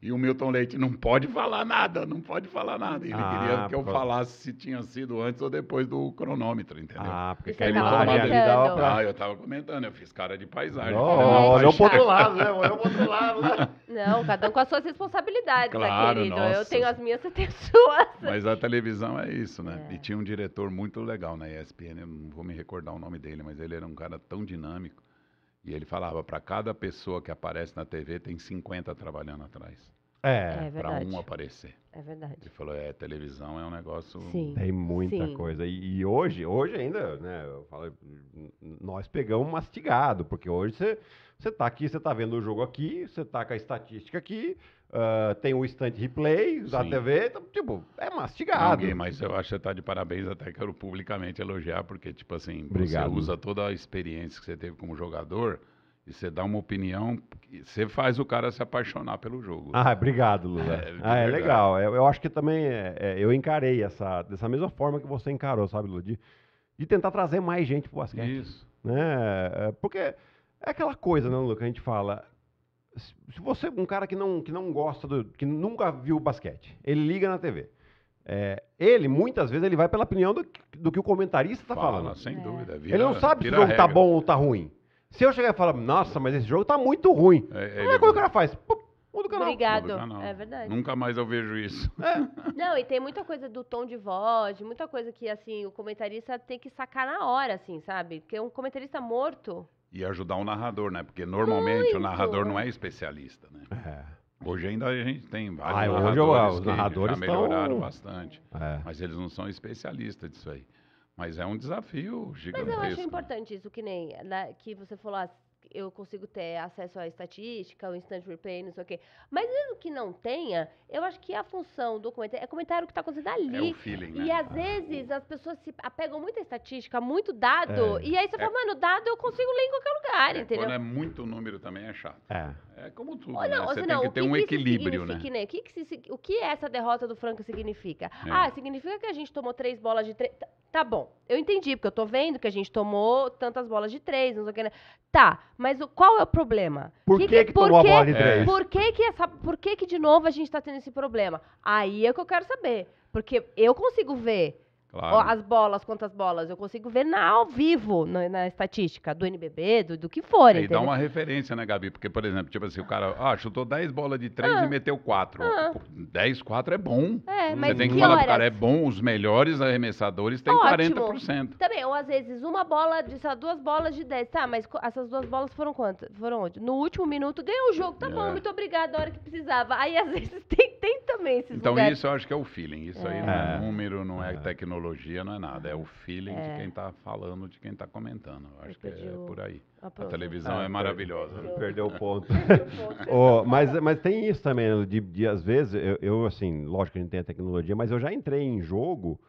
e o Milton Leite, não pode falar nada, não pode falar nada. Ele ah, queria que eu falasse se tinha sido antes ou depois do cronômetro, entendeu? Ah, porque que né? ele tomava ali dava pra... Ah, eu tava comentando, eu fiz cara de paisagem. Oh, olhou outro lado, né? Olha o outro lado. Né? Não, cada um com as suas responsabilidades, né, claro, né, querido? Nossa. Eu tenho as minhas, você tem as suas. Mas a televisão é isso, né? É. E tinha um diretor muito legal na ESPN, eu não vou me recordar o nome dele, mas ele era um cara tão dinâmico. E ele falava, para cada pessoa que aparece na TV, tem 50 trabalhando atrás. É, é para um aparecer. É verdade. Ele falou, é, televisão é um negócio... Sim. Tem muita Sim. coisa. E, e, hoje, hoje ainda, né, eu falo, nós pegamos mastigado, porque hoje você está aqui, você está vendo o jogo aqui, você está com a estatística aqui, Uh, tem o instant replay da TV, então, tipo, é mastigado. Ninguém, mas eu acho que tá de parabéns, até quero publicamente elogiar, porque, tipo assim, Obrigado. você usa toda a experiência que você teve como jogador e você dá uma opinião, você faz o cara se apaixonar pelo jogo. Ah, obrigado, Lula. É, ah, é legal. Eu, eu, acho que também é, é, eu encarei essa, dessa mesma forma que você encarou, sabe, Lula? De, de tentar trazer mais gente pro basquete. Isso. Né? É, porque é aquela coisa, né, Lula, que a gente fala se você é um cara que não, que não gosta do, que nunca viu basquete, ele liga na TV. É, ele, muitas vezes, ele vai pela opinião do, do que o comentarista está Fala, falando. Sem é. dúvida. Vira, ele não sabe se o jogo tá bom ou tá ruim. Se eu chegar e falar, nossa, mas esse jogo tá muito ruim. É, não é, é como o cara faz. Pum, canal. Obrigado. canal. É verdade. Nunca mais eu vejo isso. É. Não, e tem muita coisa do tom de voz, muita coisa que, assim, o comentarista tem que sacar na hora, assim, sabe? Porque um comentarista morto, e ajudar o narrador, né? Porque normalmente Muito. o narrador não é especialista, né? É. Hoje ainda a gente tem vários ah, narradores hoje, ó, os narradores já melhoraram estão... bastante. É. Mas eles não são especialistas disso aí. Mas é um desafio gigantesco. Mas eu acho né? importante isso, que nem né, que você falou, ah, eu consigo ter acesso à estatística, o instant replay, não sei o quê. Mas mesmo que não tenha, eu acho que a função do comentário é comentário o que está acontecendo é ali. É o feeling, né? E às ah, vezes o... as pessoas se apegam muito à estatística, muito dado, é. e aí você é. fala, mano, dado eu consigo ler em qualquer lugar, é, entendeu? Quando é muito número também é chato. É. É como tudo, Olha, né? Você tem que ter que um que equilíbrio, né? né? O, que, que se, o que essa derrota do Franca significa? É. Ah, significa que a gente tomou três bolas de três... Tá bom, eu entendi, porque eu tô vendo que a gente tomou tantas bolas de três, não sei o que. Né? Tá, mas o, qual é o problema? Por que, que, que tomou que, a bola de três? Por que que, essa, por que que de novo a gente tá tendo esse problema? Aí é o que eu quero saber. Porque eu consigo ver Claro. as bolas, quantas bolas. Eu consigo ver na, ao vivo, na, na estatística, do NBB, do, do que for. E dá uma referência, né, Gabi? Porque, por exemplo, tipo assim, o cara ah, chutou 10 bolas de 3 ah. e meteu 4. Ah. 10, 4 é bom. É, mas Você tem que, que falar horas? pro cara, é bom, os melhores arremessadores têm Ótimo. 40%. Também, ou às vezes uma bola, de, duas bolas de 10. Tá, mas essas duas bolas foram quantas? Foram onde? No último minuto, ganhou o jogo, tá é. bom, muito obrigado, a hora que precisava. Aí, às vezes, tem, tem também esses Então, lugares. isso eu acho que é o feeling. Isso é. aí não é número, não é, é. tecnologia tecnologia não é nada, é o feeling é. de quem está falando, de quem está comentando. Eu acho eu que é o... por aí. A, a televisão ah, é maravilhosa. Perdeu, perdeu o ponto. oh, mas, mas tem isso também, né, de, de, às vezes, eu, eu, assim, lógico que a gente tem a tecnologia, mas eu já entrei em jogo,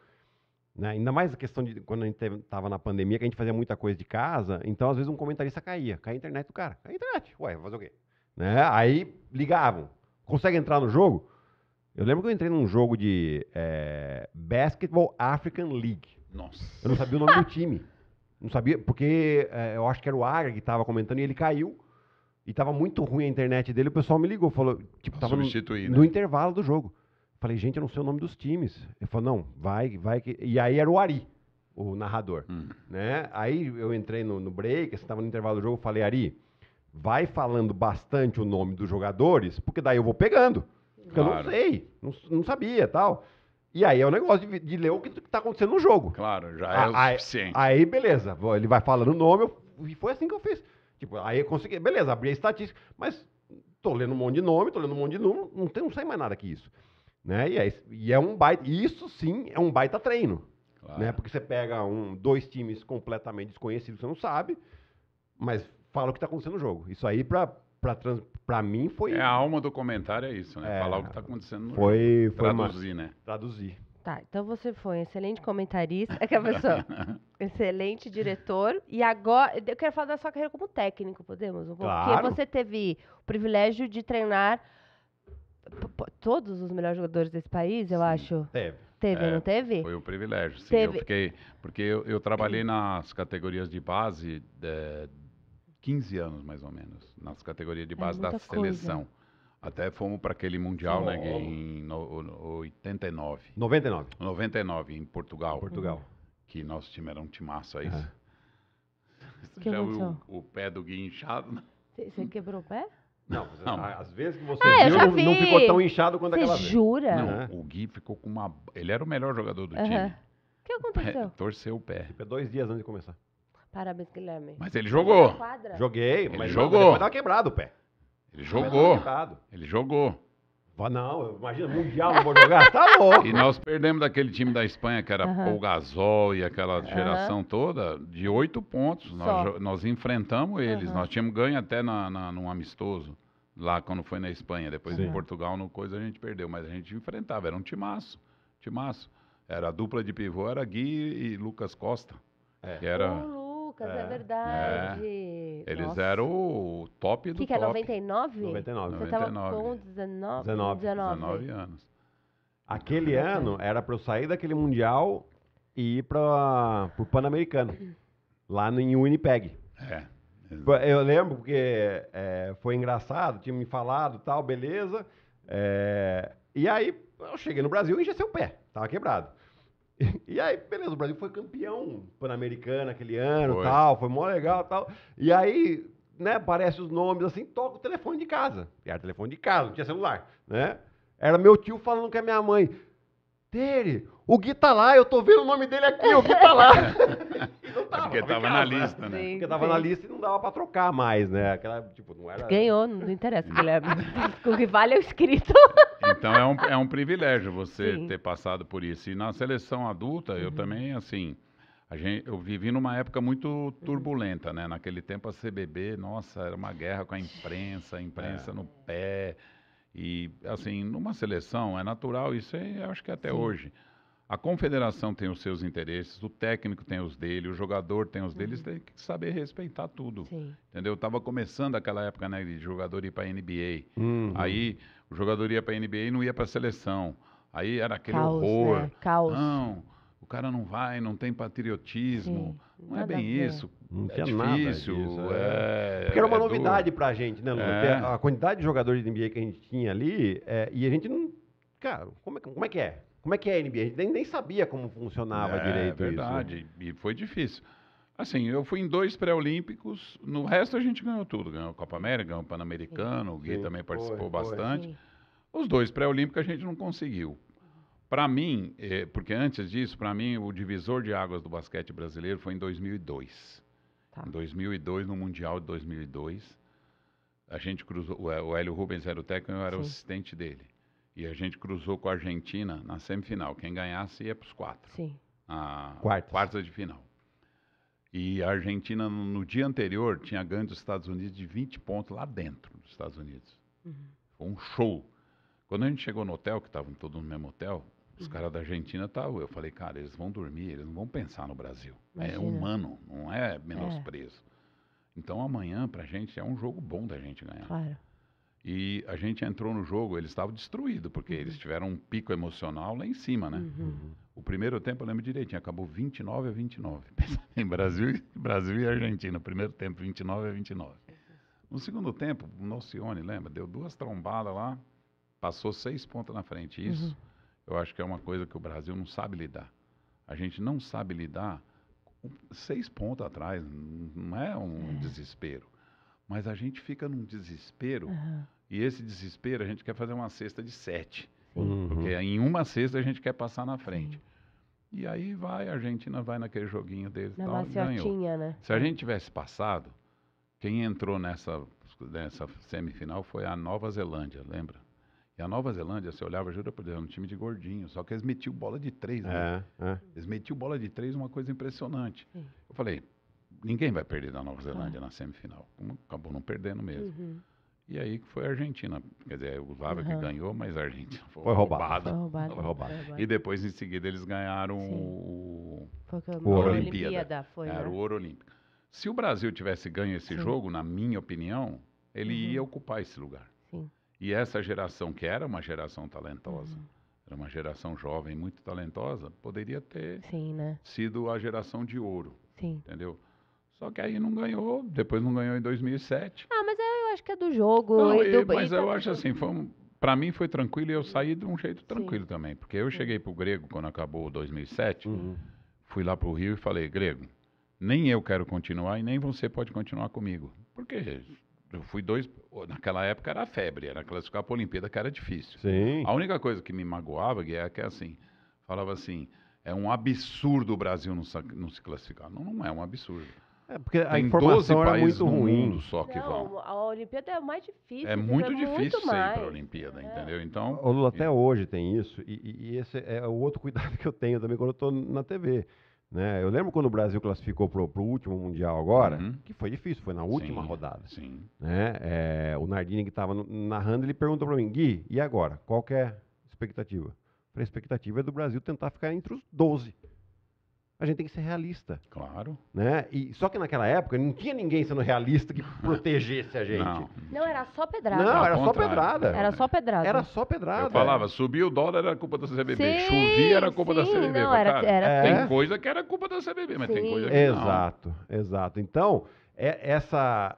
né, ainda mais a questão de quando a gente estava na pandemia, que a gente fazia muita coisa de casa, então às vezes um comentarista caía, caía a internet do cara, caía a internet, ué, fazer o quê? Né? Aí ligavam, consegue entrar no jogo? Eu lembro que eu entrei num jogo de é, Basketball African League. Nossa. Eu não sabia o nome do time. Não sabia, porque é, eu acho que era o Agra que estava comentando e ele caiu. E estava muito ruim a internet dele. O pessoal me ligou, falou, tipo, tava no, né? no, intervalo do jogo. Falei, gente, eu não sei o nome dos times. Ele falou, não, vai, vai. Que... E aí era o Ari, o narrador. Hum. Né? Aí eu entrei no, no break, estava assim, no intervalo do jogo, falei, Ari, vai falando bastante o nome dos jogadores, porque daí eu vou pegando. Claro. Eu não sei, não, não sabia tal. E aí é o negócio de, de ler o que está acontecendo no jogo. Claro, já é o suficiente. Aí, beleza, ele vai falando o nome, e foi assim que eu fiz. Tipo, aí eu consegui, beleza, abri a estatística, mas tô lendo um monte de nome, tô lendo um monte de número, não, tem, não sai mais nada que isso. Né? E, é e é um baita, isso sim é um baita treino. Né? Claro. Né? Porque você pega um, dois times completamente desconhecidos, você não sabe, mas fala o que está acontecendo no jogo. Isso aí, para para trans... mim foi. É a alma do comentário, é isso, né? É, Falar o que está acontecendo no foi, foi Traduzir, uma... né? Traduzir. Tá, então você foi um excelente comentarista, é que a pessoa, excelente diretor, e agora, eu quero falar da sua carreira como técnico, podemos? Porque claro. você teve o privilégio de treinar todos os melhores jogadores desse país, eu sim, acho. Teve. Teve, é, não teve? Foi um privilégio, sim. Teve. Eu fiquei, porque eu, eu trabalhei nas categorias de base de, é, 15 anos mais ou menos, nas categorias de é base é da seleção. Coisa. Até fomos para aquele Mundial, oh. né, em no, 89. 99. 99, em Portugal. Portugal. Uhum. Que nosso time era um timaço, é, é. isso? É. Já o, o pé do Gui inchado. Você quebrou o pé? Não, não. às vezes que você ah, viu, não, vi. não, ficou tão inchado quanto Cê aquela vez. Você jura? Não, é. o Gui ficou com uma... Ele era o melhor jogador do uh -huh. time. O que aconteceu? Pé, torceu o pé. Tipo, é dois dias antes de começar. Parabéns, Guilherme. Mas ele jogou. Tá Joguei, ele mas jogou. Mas tava quebrado o pé. Ele jogou. Ele jogou. Não, imagina, Mundial não vou jogar, tá louco. E nós perdemos daquele time da Espanha, que era uhum. e aquela geração toda, de oito pontos. Nós, nós, enfrentamos eles, uhum. nós tínhamos ganho até na, na, num amistoso, lá quando foi na Espanha. Depois Sim. em Portugal, no coisa, a gente perdeu, mas a gente enfrentava, era um timaço, timaço. Era a dupla de pivô, era Gui e Lucas Costa, é. que era... Lucas, é, é verdade. É. Eles Nossa. eram o top do que top. que é, 99? 99. Você estava com 19? 19. 19 anos. Aquele ano era para eu sair daquele Mundial e ir para o Pan-Americano, lá em Winnipeg. É. Eu lembro porque é, foi engraçado, tinha me falado tal, beleza. É, e aí eu cheguei no Brasil e já o pé, tava quebrado. E aí, beleza, o Brasil foi campeão pan-americano aquele ano, foi. tal, foi mó legal, tal. E aí, né, aparece os nomes assim, toca o telefone de casa. E era telefone de casa, não tinha celular, né? Era meu tio falando que é minha mãe. Tere, o Gui tá lá, eu tô vendo o nome dele aqui, o Gui tá lá. não é tava, é porque tava casa, na né? lista, né? né? Sim, porque tava sim. na lista e não dava pra trocar mais, né? Aquela, tipo, não era... Ganhou, não interessa, Guilherme. o que vale é o escrito. Então é um, é um privilégio você Sim. ter passado por isso. E na seleção adulta, eu uhum. também, assim, a gente, eu vivi numa época muito turbulenta, né? Naquele tempo a CBB, nossa, era uma guerra com a imprensa, a imprensa é. no pé. E, assim, numa seleção é natural, isso é, eu acho que é até Sim. hoje. A confederação tem os seus interesses, o técnico tem os dele, o jogador tem os deles, uhum. tem que saber respeitar tudo. Sim. Entendeu? Eu estava começando aquela época né, de jogador ir para a NBA. Uhum. Aí o jogador ia para a NBA e não ia para a seleção. Aí era aquele Caos, né? horror. Né? Caos. Não, o cara não vai, não tem patriotismo. Sim, não é bem isso. Não é difícil. Disso, é. É, Porque era uma é novidade para a gente, né, Lu? É. A quantidade de jogadores de NBA que a gente tinha ali, é, e a gente não. Cara, como, é como é, que é? Como é que é a NBA? A gente nem, nem sabia como funcionava direito verdade. isso. É verdade, e foi difícil. Assim, eu fui em dois pré-olímpicos, no resto a gente ganhou tudo. Ganhou a Copa América, ganhou o Pan-Americano, o Gui Sim, também participou foi, bastante. Foi. Os dois pré-olímpicos a gente não conseguiu. Para mim, eh, porque antes disso, para mim, o divisor de águas do basquete brasileiro foi em 2002. Tá. Em 2002, no Mundial de 2002, a gente cruzou, o Hélio Rubens era o técnico, eu era Sim. o assistente dele. E a gente cruzou com a Argentina na semifinal. Quem ganhasse ia para os quatro. Sim. A quartas. quartas de final. E a Argentina, no dia anterior, tinha ganho dos Estados Unidos de 20 pontos lá dentro dos Estados Unidos. Uhum. Foi um show. Quando a gente chegou no hotel, que estavam todos no mesmo hotel, os uhum. caras da Argentina estavam. Eu falei, cara, eles vão dormir, eles não vão pensar no Brasil. É Imagina. É humano, não é menosprezo. É. Então amanhã, pra gente, é um jogo bom da gente ganhar. Claro. E a gente entrou no jogo, eles estavam destruídos, porque eles uhum. tiveram um pico emocional lá em cima, né? Uhum. uhum. O primeiro tempo eu lembro direitinho, acabou 29 a 29. em Brasil, Brasil e Argentina, primeiro tempo 29 a 29. No segundo tempo, o Nocione, lembra, deu duas trombadas lá, passou seis pontos na frente. Isso uhum. eu acho que é uma coisa que o Brasil não sabe lidar. A gente não sabe lidar seis pontos atrás, não é um é. desespero. Mas a gente fica num desespero, uhum. e esse desespero a gente quer fazer uma cesta de sete. Uhum. Porque em uma cesta a gente quer passar na frente. E aí vai, a Argentina vai naquele joguinho deles na tal, ganhou. Né? Se a gente tivesse passado, quem entrou nessa, nessa semifinal foi a Nova Zelândia, lembra? E a Nova Zelândia, você olhava, jura por Deus, era um time de gordinho, só que eles metiam bola de três. Né? É, é. Eles metiam bola de três, uma coisa impressionante. Sim. Eu falei, ninguém vai perder da Nova Zelândia ah. na semifinal. acabou não perdendo mesmo. Uhum. E aí que foi a Argentina. Quer dizer, o Yugoslávia uhum. que ganhou, mas a Argentina foi, foi roubada. roubada. Foi roubada. Foi roubada. E depois, em seguida, eles ganharam Sim. o, o Olimpíada. Foi, Era né? o Ouro Olímpico. Se o Brasil tivesse ganho esse Sim. jogo, na minha opinião, ele uhum. ia ocupar esse lugar. Sim. E essa geração, que era uma geração talentosa, uhum. era uma geração jovem, muito talentosa, poderia ter né? sido a geração de ouro. Entendeu? Só que aí não ganhou, depois não ganhou em 2007. Ah, é do jogo. Não, e do, mas tá eu acho assim, foi um, para mim foi tranquilo e eu saí de um jeito tranquilo Sim. também. Porque eu cheguei para o Grego quando acabou o 2007, uhum. fui lá para o Rio e falei, Grego, nem eu quero continuar e nem você pode continuar comigo. Porque eu fui dois. Naquela época era febre, era classificar para a Olimpíada que era difícil. Sim. A única coisa que me magoava, Gui, é que é assim, falava assim, é um absurdo o Brasil não, não se classificar. Não, não é um absurdo. É porque a Tem informação era muito ruim. só que não, vão. A Olimpíada é mais difícil. É, é muito difícil sair para a Olimpíada, é. entendeu? Então. O Lula, até e... hoje tem isso. E, e, esse é o outro cuidado que eu tenho também quando eu estou na TV. Né? Eu lembro quando o Brasil classificou para o último Mundial agora, uhum. que foi difícil, foi na última sim, rodada. Sim. Né? É, o Nardini, que estava narrando, ele perguntou para mim, Gui, e agora? Qual que é a expectativa? a expectativa é do Brasil tentar ficar entre os 12 a gente tem que ser realista. Claro. Né? E, só que naquela época não tinha ninguém sendo realista que protegesse a gente. Não, não era só pedrada. Não, era só pedrada. Era só pedrada. Era só pedrada. Eu falava, subia o dólar era culpa da CBB, sim, chovia era culpa sim, da CBB. Não, era, era... É. Tem coisa que era culpa da CBB, mas sim. tem coisa que exato, não. Exato, exato. Então, é, essa...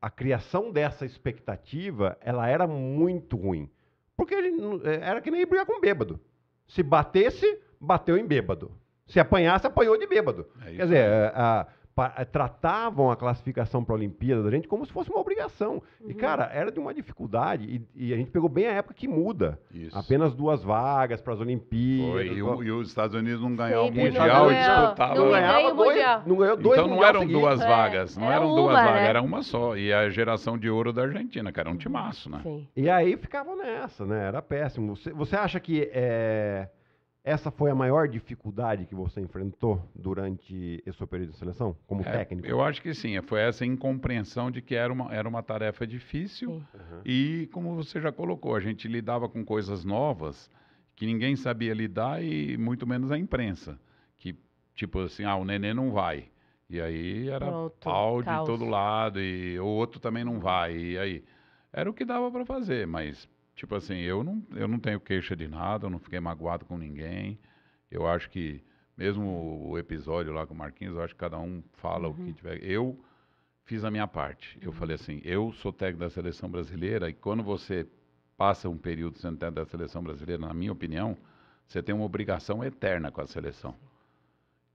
A criação dessa expectativa, ela era muito ruim. Porque gente, é, era que nem brigar com bêbado. Se batesse, bateu em bêbado. Se apanhasse, apanhou de bêbado. É Quer dizer, eh, a, a, a, eh, tratavam a classificação para a Olimpíada da gente como se fosse uma obrigação. Uhum. E, cara, era de uma dificuldade. E, e, a gente pegou bem a época que muda. Isso. Apenas duas vagas para as Olimpíadas. Foi, e, o, e, os Estados Unidos não ganhavam o Mundial e disputavam. Não, ganhava dois, mundial. não ganhou dois Então não eram duas é. vagas. Não era eram duas vagas, né? era uma só. E a geração de ouro da Argentina, cara, era um uhum. timaço, né? Sim. E aí ficavam nessa, né? Era péssimo. Você, você acha que. É essa foi a maior dificuldade que você enfrentou durante esse seu período de seleção, como é, técnico? Eu acho que sim, foi essa incompreensão de que era uma, era uma tarefa difícil uhum. e, como você já colocou, a gente lidava com coisas novas que ninguém sabia lidar e muito menos a imprensa, que tipo assim, ah, o neném não vai. E aí era Pronto, pau de caos. todo lado e o outro também não vai. E aí era o que dava para fazer, mas Tipo assim, eu não, eu não tenho queixa de nada, eu não fiquei magoado com ninguém. Eu acho que, mesmo o episódio lá com o Marquinhos, eu acho que cada um fala uhum. o que uhum. tiver. Eu fiz a minha parte. Eu uhum. falei assim, eu sou técnico da seleção brasileira e quando você passa um período sendo técnico da seleção brasileira, na minha opinião, você tem uma obrigação eterna com a seleção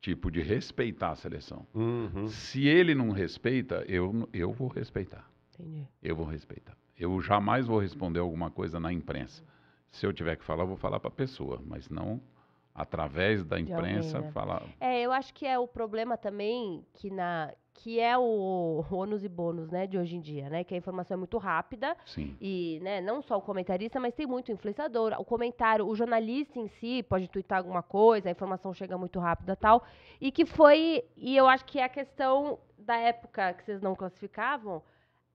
tipo de respeitar a seleção. Uhum. Se ele não respeita, eu, eu vou respeitar. Entendi. Eu vou respeitar eu jamais vou responder alguma coisa na imprensa. Se eu tiver que falar, eu vou falar para a pessoa, mas não através da imprensa alguém, né? falar. É, eu acho que é o problema também que na que é o ônus e bônus, né, de hoje em dia, né, que a informação é muito rápida Sim. e, né, não só o comentarista, mas tem muito influenciador, o comentário, o jornalista em si pode twittar alguma coisa, a informação chega muito rápida, tal, e que foi e eu acho que é a questão da época que vocês não classificavam,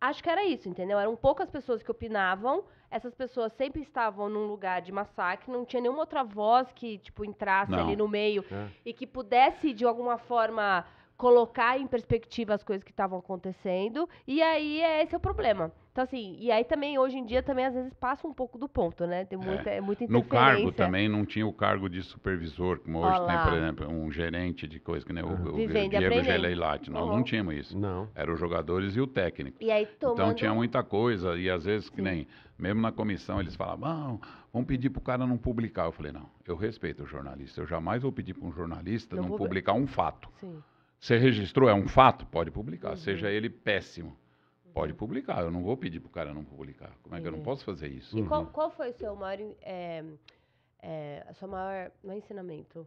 acho que era isso, entendeu? Eram poucas pessoas que opinavam, essas pessoas sempre estavam num lugar de massacre, não tinha nenhuma outra voz que, tipo, entrasse não. ali no meio é. e que pudesse, de alguma forma, colocar em perspectiva as coisas que estavam acontecendo. E aí, é esse é o problema. Então, assim, e aí também, hoje em dia, também às vezes passa um pouco do ponto, né? Tem é. muita, é. muita No cargo também, não tinha o cargo de supervisor, como hoje Olá. tem, por exemplo, um gerente de coisa, que nem o, o, Vivendo o Diego Geleilati. Nós não uhum. tínhamos isso. Não. Eram os jogadores e o técnico. E aí, então, tomando... Então tinha muita coisa, e às vezes, Sim. que nem, mesmo na comissão, eles falavam, vamos pedir para o cara não publicar. Eu falei, não, eu respeito o jornalista, eu jamais vou pedir para um jornalista não, não publicar um fato. Sim. Você registrou, é um fato? Pode publicar, uhum. seja ele péssimo. Pode publicar, eu não vou pedir para o cara não publicar. Como é que eu não posso fazer isso? E qual, uhum. qual foi o seu maior, é, é, a sua maior não é ensinamento?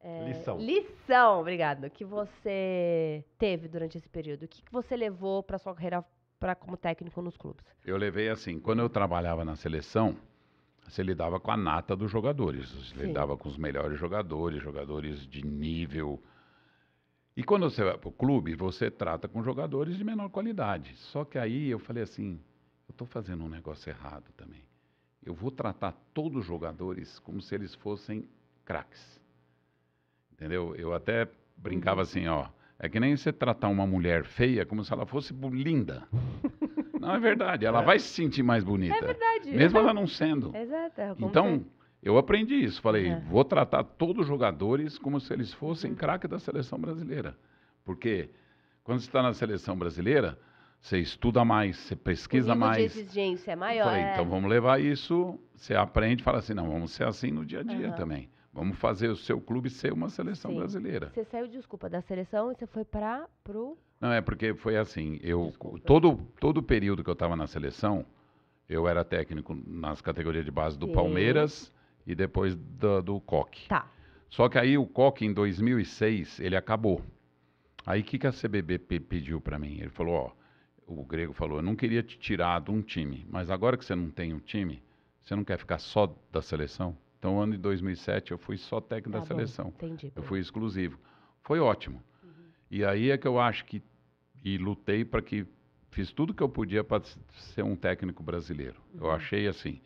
É, lição. Lição, obrigado. Que você teve durante esse período? O que, que você levou para sua carreira pra, como técnico nos clubes? Eu levei assim, quando eu trabalhava na seleção, você lidava com a nata dos jogadores. Você Sim. lidava com os melhores jogadores, jogadores de nível e quando você vai para o clube, você trata com jogadores de menor qualidade. Só que aí eu falei assim, eu estou fazendo um negócio errado também. Eu vou tratar todos os jogadores como se eles fossem craques. Entendeu? Eu até brincava uhum. assim, ó. É que nem você tratar uma mulher feia como se ela fosse linda. Não, é verdade. Ela é. vai se sentir mais bonita. É verdade. Mesmo é. ela não sendo. Exato. É então, eu aprendi isso, falei, é. vou tratar todos os jogadores como se eles fossem uhum. craque da seleção brasileira. Porque quando você está na seleção brasileira, você estuda mais, você pesquisa o mais. De exigência é maior. falei, então é. então vamos levar isso, você aprende e fala assim, não, vamos ser assim no dia a dia uhum. também. Vamos fazer o seu clube ser uma seleção Sim. brasileira. Você saiu, desculpa, da seleção e você foi para pro Não, é porque foi assim, eu todo todo o período que eu estava na seleção, eu era técnico nas categorias de base do Sim. Palmeiras e depois do, do coque. Tá. Só que aí o coque em 2006 ele acabou. Aí o que, que a CBB pediu para mim? Ele falou, ó, o Grego falou, eu não queria te tirar de um time, mas agora que você não tem um time, você não quer ficar só da seleção? Então, ano de 2007 eu fui só técnico tá da bom, seleção. Entendi. Eu fui exclusivo. Foi ótimo. Uhum. E aí é que eu acho que e lutei para que fiz tudo que eu podia para ser um técnico brasileiro. Uhum. Eu achei assim,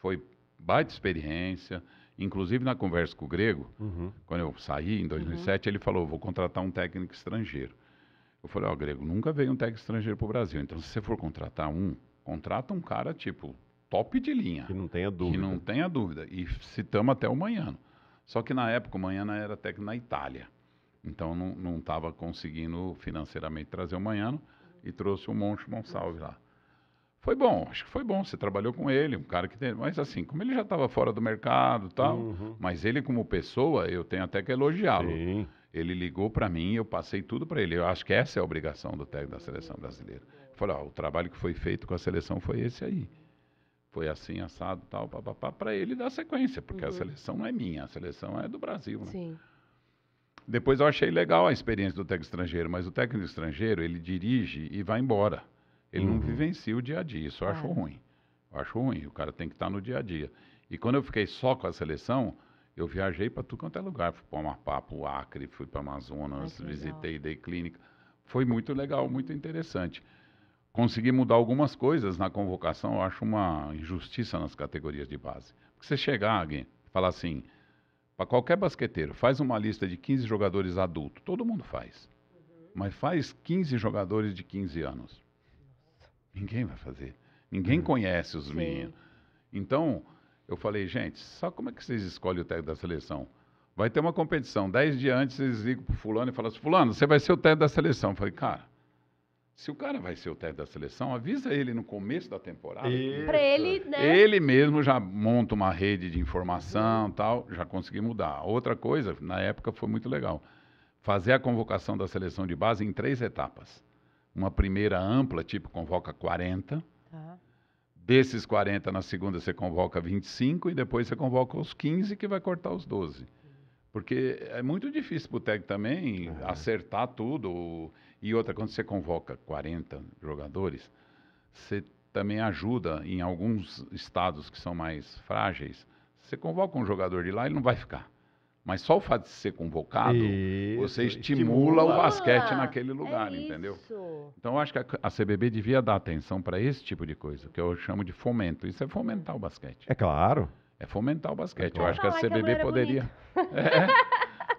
foi baita experiência. Inclusive, na conversa com o Grego, uhum. quando eu saí em 2007, uhum. ele falou: vou contratar um técnico estrangeiro. Eu falei: Ó, oh, Grego, nunca veio um técnico estrangeiro para o Brasil. Então, se você for contratar um, contrata um cara tipo top de linha. Que não tenha dúvida. Que não tenha dúvida. E citamos até o Manhano. Só que na época, o Manhano era técnico na Itália. Então, não estava conseguindo financeiramente trazer o Manhano e trouxe o Moncho Monsalve lá. Foi bom, acho que foi bom. Você trabalhou com ele, um cara que tem. Mas assim, como ele já estava fora do mercado tal, uhum. mas ele, como pessoa, eu tenho até que elogiá-lo. Ele ligou para mim, eu passei tudo para ele. Eu acho que essa é a obrigação do técnico da seleção brasileira. falei, ó, o trabalho que foi feito com a seleção foi esse aí. Foi assim, assado, tal, papapá, para ele dar sequência, porque uhum. a seleção não é minha, a seleção é do Brasil. Né? Sim. Depois eu achei legal a experiência do técnico estrangeiro, mas o técnico estrangeiro, ele dirige e vai embora. Ele uhum. não vivencia o dia a dia. Isso eu acho é. ruim. Eu acho ruim. O cara tem que estar no dia a dia. E quando eu fiquei só com a seleção, eu viajei para tudo quanto é lugar. Fui para o Acre, fui para Amazonas, visitei, dei clínica. Foi muito legal, muito interessante. Consegui mudar algumas coisas na convocação. Eu acho uma injustiça nas categorias de base. Porque você chegar, alguém, ah, falar assim, para qualquer basqueteiro, faz uma lista de 15 jogadores adultos. Todo mundo faz. Uhum. Mas faz 15 jogadores de 15 anos. Ninguém vai fazer. Ninguém hum. conhece os Sim. meninos. Então, eu falei, gente, só como é que vocês escolhem o técnico da seleção? Vai ter uma competição. Dez dias antes, vocês ligam pro fulano e falam assim, fulano, você vai ser o técnico da seleção. Eu falei, cara, se o cara vai ser o técnico da seleção, avisa ele no começo da temporada. Para ele, né? Ele mesmo já monta uma rede de informação, uhum. tal, já consegui mudar. Outra coisa, na época foi muito legal, fazer a convocação da seleção de base em três etapas. Uma primeira ampla, tipo, convoca 40. Tá. Desses 40, na segunda você convoca 25 e depois você convoca os 15 que vai cortar os 12. Porque é muito difícil para o técnico também uhum. acertar tudo. E outra, quando você convoca 40 jogadores, você também ajuda em alguns estados que são mais frágeis. Você convoca um jogador de lá, ele não vai ficar. Mas só o fato de ser convocado, isso, você estimula, estimula, o basquete naquele ah, lugar, é entendeu? Isso. Então, acho que a, a CBB devia dar atenção para esse tipo de coisa, que eu chamo de fomento. Isso é fomentar o basquete. É claro. É fomentar o basquete. É claro. Eu acho que a CBB poderia. É.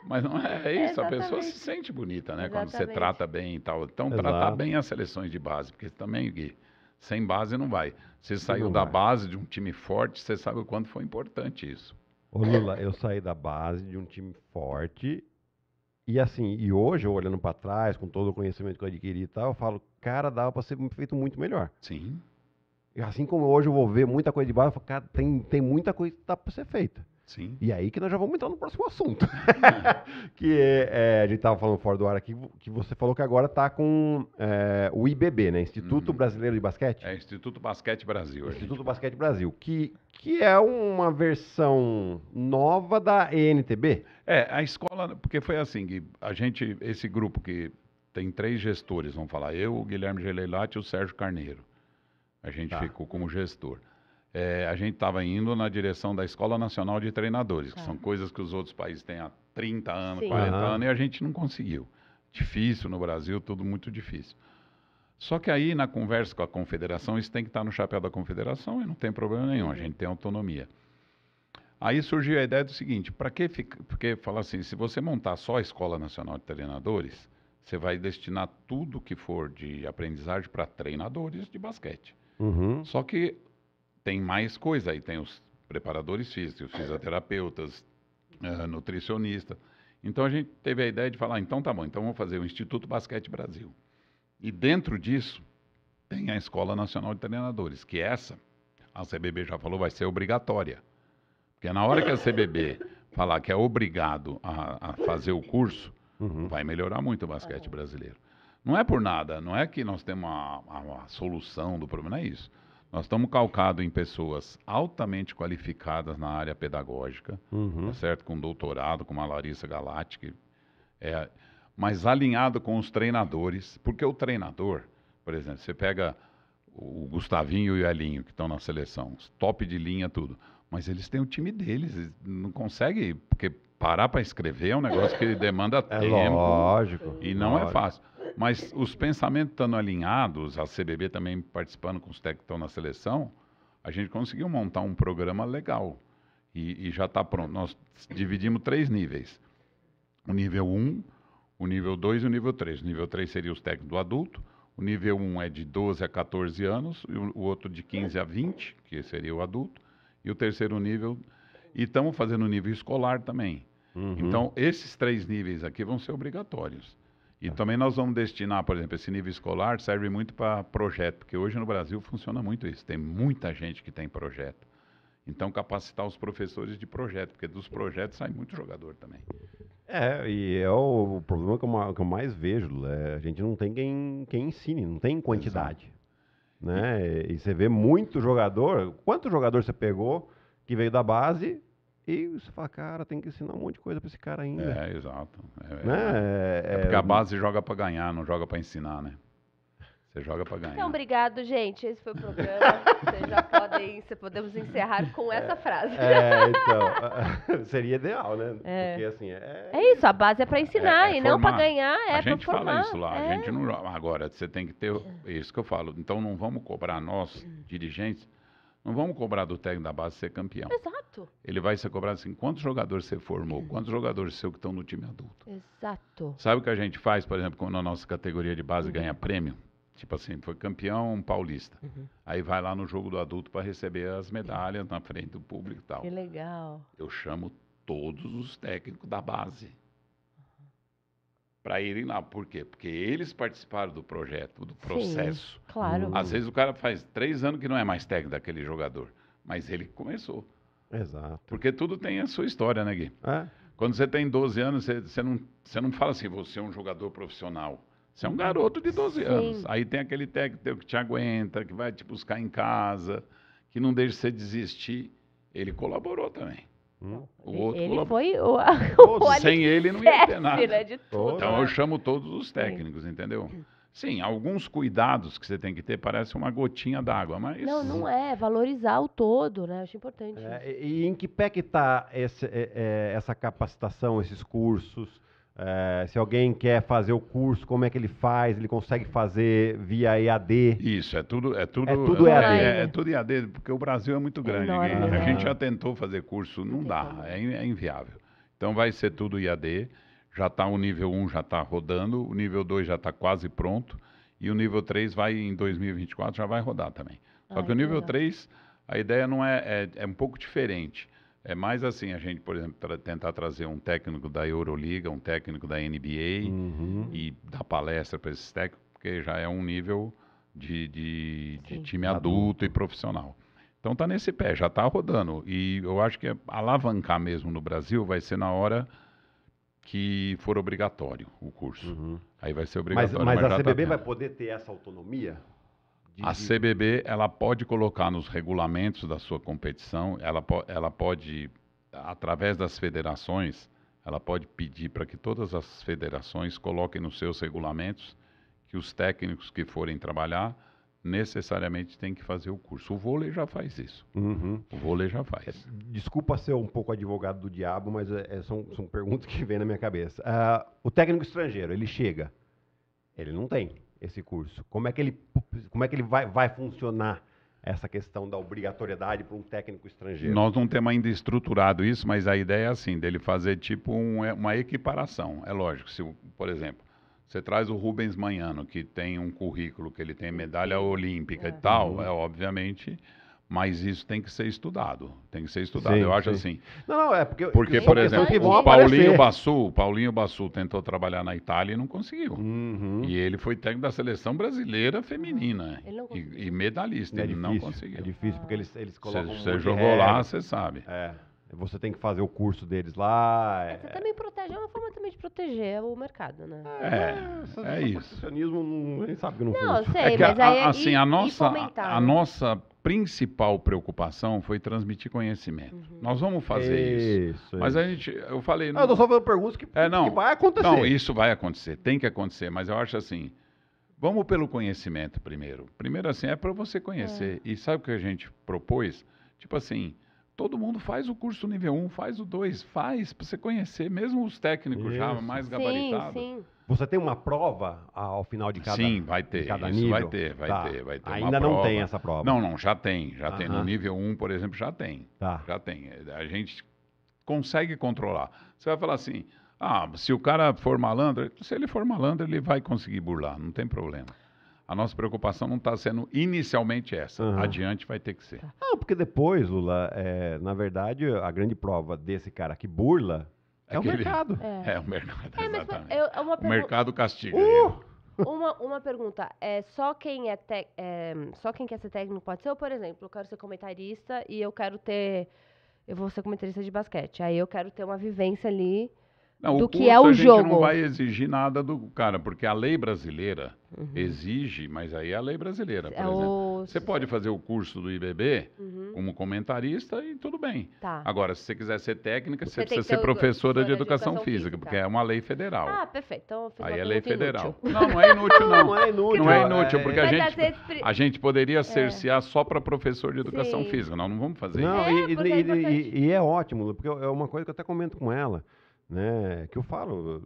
Mas não é, é isso, é a pessoa se sente bonita, né? Exatamente. Quando você trata bem e tal. Então, tá Exato. tratar bem as seleções de base, porque também, Gui, sem base não vai. Você saiu não da vai. base de um time forte, você sabe o quanto foi importante isso. Ô Lula, eu saí da base de um time forte e assim, e hoje, eu olhando para trás, com todo o conhecimento que eu adquiri e tal, eu falo, cara, dava para ser feito muito melhor. Sim. E assim como hoje eu vou ver muita coisa de baixo, eu falo, cara, tem, tem muita coisa que dá para ser feita. Sim. E aí que nós já vamos entrar no próximo assunto. É. que é, é, a gente estava falando fora do ar aqui, que você falou que agora está com é, o IBB, né? Instituto hum. Brasileiro de Basquete? É, Instituto Basquete Brasil. Instituto Basquete Brasil, que, que é uma versão nova da ENTB? É, a escola, porque foi assim, que a gente, esse grupo que tem três gestores, vamos falar, eu, o Guilherme Geleilat e o Sérgio Carneiro. A gente tá. ficou como gestor é, a gente estava indo na direção da Escola Nacional de Treinadores, que tá. são coisas que os outros países têm há 30 anos, Sim. 40 uhum. anos, e a gente não conseguiu. Difícil no Brasil, tudo muito difícil. Só que aí, na conversa com a confederação, isso tem que estar tá no chapéu da confederação e não tem problema nenhum, a uhum. gente tem autonomia. Aí surgiu a ideia do seguinte: para que fica, porque falar assim, se você montar só a Escola Nacional de Treinadores, você vai destinar tudo que for de aprendizagem para treinadores de basquete. Uhum. Só que tem mais coisa aí, tem os preparadores físicos, fisioterapeutas, uh, nutricionista. Então a gente teve a ideia de falar, então tá bom, então vamos fazer o Instituto Basquete Brasil. E dentro disso tem a Escola Nacional de Treinadores, que essa, a CBB já falou, vai ser obrigatória. Porque na hora que a CBB falar que é obrigado a, a fazer o curso, uhum. vai melhorar muito o basquete brasileiro. Não é por nada, não é que nós temos a, a, a solução do problema, não é isso. Nós estamos calcados em pessoas altamente qualificadas na área pedagógica, uhum. tá certo? Com doutorado, como a Larissa Galati, que é, mas alinhado com os treinadores, porque o treinador, por exemplo, você pega o Gustavinho e o Elinho, que estão na seleção, top de linha, tudo, mas eles têm o time deles, não consegue, porque parar para escrever é um negócio que demanda é tempo. Lógico. E não é lógico. é fácil. Mas os pensamentos estando alinhados, a CBB também participando com os técnicos que estão na seleção, a gente conseguiu montar um programa legal. E, e já está pronto. Nós dividimos três níveis. O nível 1, um, o nível 2 e o nível 3. O nível 3 seria os técnicos do adulto. O nível 1 um é de 12 a 14 anos, e o, o outro de 15 a 20, que seria o adulto. E o terceiro nível... E estamos fazendo o nível escolar também. Uhum. Então, esses três níveis aqui vão ser obrigatórios. E também nós vamos destinar, por exemplo, esse nível escolar serve muito para projeto, porque hoje no Brasil funciona muito isso. Tem muita gente que tem projeto. Então, capacitar os professores de projeto, porque dos projetos sai muito jogador também. É, e é o, problema que eu, que eu, mais vejo. É, a gente não tem quem, quem ensine, não tem quantidade. Né? E, e você vê muito jogador. Quanto jogador você pegou que veio da base e você fala, cara, tem que ensinar um monte de coisa para esse cara ainda. É, exato. É, é. né? é, é porque a é base joga para ganhar, não joga para ensinar, né? Você joga para ganhar. Então, obrigado, gente. Esse foi o programa. Vocês já podem, se podemos encerrar com é. essa frase. É, então, seria ideal, né? É. Porque assim, é... é isso, a base é para ensinar é, e não para ganhar, é para formar. A gente fala isso lá, a gente não agora, você tem que ter isso que eu falo. Então, não vamos cobrar nós hum. dirigentes não vamos cobrar do técnico da base ser campeão. Exato. Ele vai ser cobrado assim, quantos jogadores você formou, uhum. quantos jogadores seu que estão no time adulto. Exato. Sabe o que a gente faz, por exemplo, quando a nossa categoria de base uhum. ganha prêmio? Tipo assim, foi campeão paulista. Uhum. Aí vai lá no jogo do adulto para receber as medalhas na frente do público e tal. Que legal. Eu chamo todos os técnicos da base para irem lá. Por quê? Porque eles participaram do projeto, do processo. Sim, claro. Às hum. vezes o cara faz três anos que não é mais técnico daquele jogador, mas ele começou. Exato. Porque tudo tem a sua história, né, Gui? É. Quando você tem 12 anos, você, você, não, você não fala assim, você é um jogador profissional. Você é um garoto de 12 Sim. anos. Aí tem aquele técnico que te aguenta, que vai te buscar em casa, que não deixa você desistir. Ele colaborou também. Hum? O outro ele foi o, o Sem ele não ia ter nada. Né, então eu é. chamo todos os técnicos, Sim. entendeu? Hum. Sim, alguns cuidados que você tem que ter parece uma gotinha d'água, mas... Não, não é. Valorizar o todo, né? Acho importante. É, e em que pé que está é, é, essa capacitação, esses cursos? É, se alguém quer fazer o curso, como é que ele faz? Ele consegue fazer via EAD? Isso, é tudo é tudo, é tudo é, EAD. É, é tudo EAD, porque o Brasil é muito grande. Enorme, né? A gente já tentou fazer curso, não dá, é, é, inviável. Então vai ser tudo EAD. Já está o nível 1 já está rodando, o nível 2 já está quase pronto, e o nível 3 vai em 2024 já vai rodar também. Só que o nível 3, a ideia não é, é, é um pouco diferente é mais assim, a gente, por exemplo, tra tentar trazer um técnico da Euroliga, um técnico da NBA uhum. e dar palestra para esses técnicos, porque já é um nível de, de, de time adulto, adulto, e profissional. Então tá nesse pé, já tá rodando. E eu acho que alavancar mesmo no Brasil vai ser na hora que for obrigatório o curso. Uhum. Aí vai ser obrigatório. Mas, mas, mas a CBB tá vai poder ter essa autonomia? A CBB ela pode colocar nos regulamentos da sua competição, ela, ela pode, através das federações, ela pode pedir para que todas as federações coloquem nos seus regulamentos que os técnicos que forem trabalhar necessariamente tem que fazer o curso. O vôlei já faz isso. Uhum. O vôlei já faz. É, desculpa ser um pouco advogado do diabo, mas é, é são, são perguntas que vêm na minha cabeça. Uh, o técnico estrangeiro, ele chega. Ele não tem esse curso? Como é que ele, como é que ele vai, vai funcionar? Essa questão da obrigatoriedade para um técnico estrangeiro. Nós não temos ainda estruturado isso, mas a ideia é assim, dele fazer tipo um, é, uma equiparação. É lógico, se, por exemplo, você traz o Rubens Manhano, que tem um currículo, que ele tem medalha olímpica é. e tal, uhum. é, obviamente mas isso tem que ser estudado. Tem que ser estudado. Sim, eu acho sim. assim. Não, não, é porque. Porque, por exemplo, o Paulinho Bassu, Paulinho Bassu tentou trabalhar na Itália e não conseguiu. Uhum. E ele foi técnico da seleção brasileira feminina. E, e, medalhista. é ele difícil, não é conseguiu. É difícil, porque eles, eles colocam. Você um jogou lá, você sabe. É. Você tem que fazer o curso deles lá. É... Você é também protege, é uma forma também de proteger o mercado, né? É, é, é isso. Protecionismo, ninguém sabe que não Não, sei, é que mas a, aí, é assim, e, a nossa, a nossa principal preocupação foi transmitir conhecimento. Uhum. Nós vamos fazer isso. isso. Mas a gente, eu falei... Ah, não, eu estou só fazendo perguntas que, é, não, que vai acontecer. Não, isso vai acontecer, tem que acontecer, mas eu acho assim... Vamos pelo conhecimento primeiro. Primeiro, assim, é para você conhecer. É. E sabe o que a gente propôs? Tipo assim, todo mundo faz o curso nível 1, faz o 2, faz para você conhecer, mesmo os técnicos Isso. já mais gabaritados. Sim, sim. Você tem uma prova ao final de cada Sim, vai ter. Cada isso nível? vai ter, vai tá. ter, vai ter. Ainda não prova. tem essa prova. Não, não, já tem, já Aham. tem no nível 1, por exemplo, já tem. Tá. Já tem. A gente consegue controlar. Você vai falar assim: "Ah, se o cara for malandro, se ele for malandro, ele vai conseguir burlar, não tem problema". A nossa preocupação não está sendo inicialmente essa. Uhum. Adiante vai ter que ser. Ah, porque depois, Lula, é, na verdade, a grande prova desse cara que burla é, é o mercado. É. é. o mercado, é, exatamente. Eu, é pergu... O mercado castiga uh! Uma, uma pergunta, é só quem é, te... É, só quem quer ser técnico pode ser? Ou, por exemplo, eu quero ser comentarista e eu quero ter... Eu vou ser comentarista de basquete. Aí eu quero ter uma vivência ali não, do que curso, é o a gente jogo. Não vai exigir nada do cara, porque a lei brasileira uhum. exige, mas aí é a lei brasileira, por é exemplo. O... Você pode fazer o curso do IBB uhum. como comentarista e tudo bem. Tá. Agora, se você quiser ser técnica, você, você precisa ser professora de educação, educação física, física, porque é uma lei federal. Ah, perfeito. Então, aí é lei federal. Inútil. Não, não é inútil, não. não é inútil. Não é inútil, é. porque a gente, a gente poderia é. cercear só para professor de educação Sim. física. Não, não vamos fazer não, isso. É, e, e, e, e é ótimo, porque é uma coisa que eu até comento com ela né? Que eu falo,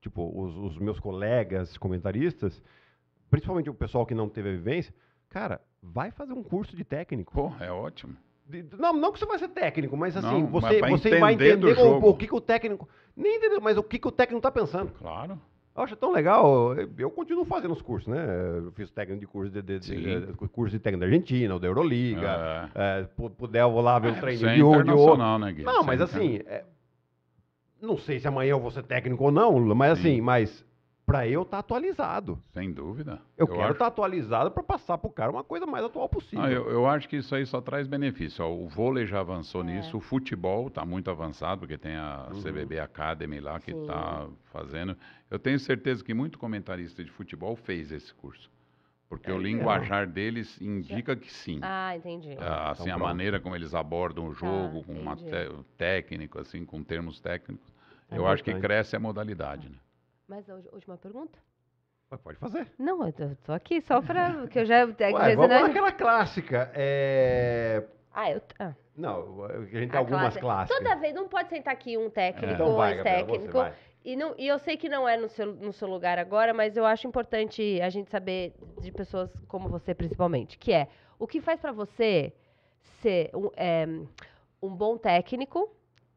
tipo, os, os meus colegas comentaristas, principalmente o pessoal que não teve a vivência, cara, vai fazer um curso de técnico. é ótimo. De, não, não que você vai ser técnico, mas assim, não, você, mas você vai entender o, o, que, que o técnico. Nem entendeu, mas o que, que o técnico está pensando. Claro. Eu acho tão legal. Eu continuo fazendo os cursos, né? Eu fiz técnico de curso de, de, de curso de técnico da Argentina, o da Euroliga. É. É, puder, eu vou lá ver um é, treino é de um, de outro. Né, não, é mas assim, é, não sei se amanhã eu vou ser técnico ou não, Lula, mas Sim. assim, mas para eu estar tá atualizado. Sem dúvida. Eu, eu quero estar acho... tá atualizado para passar para o cara uma coisa mais atual possível. Ah, eu, eu, acho que isso aí só traz benefício. O vôlei já avançou é. nisso, o futebol está muito avançado, porque tem a uhum. CBB Academy lá que está fazendo. Eu tenho certeza que muito comentarista de futebol fez esse curso. Porque é, o linguajar é. deles indica que sim. Ah, entendi. Ah, assim, então, a maneira como eles abordam o tá, jogo, com uma técnico, assim, com termos técnicos, é eu importante. acho que cresce a modalidade, tá. né? Mas a última pergunta? Pode fazer. Não, eu tô aqui só para que eu já. Ué, vamos né? aquela clássica. É... Ah, eu. Ah. Não, a gente tem a algumas classe. clássicas. Toda vez não pode sentar aqui um é. técnico, então vai, Gabriel, técnico. E, não, e eu sei que não é no seu, no seu lugar agora, mas eu acho importante a gente saber de pessoas como você, principalmente, que é o que faz para você ser um, é, um bom técnico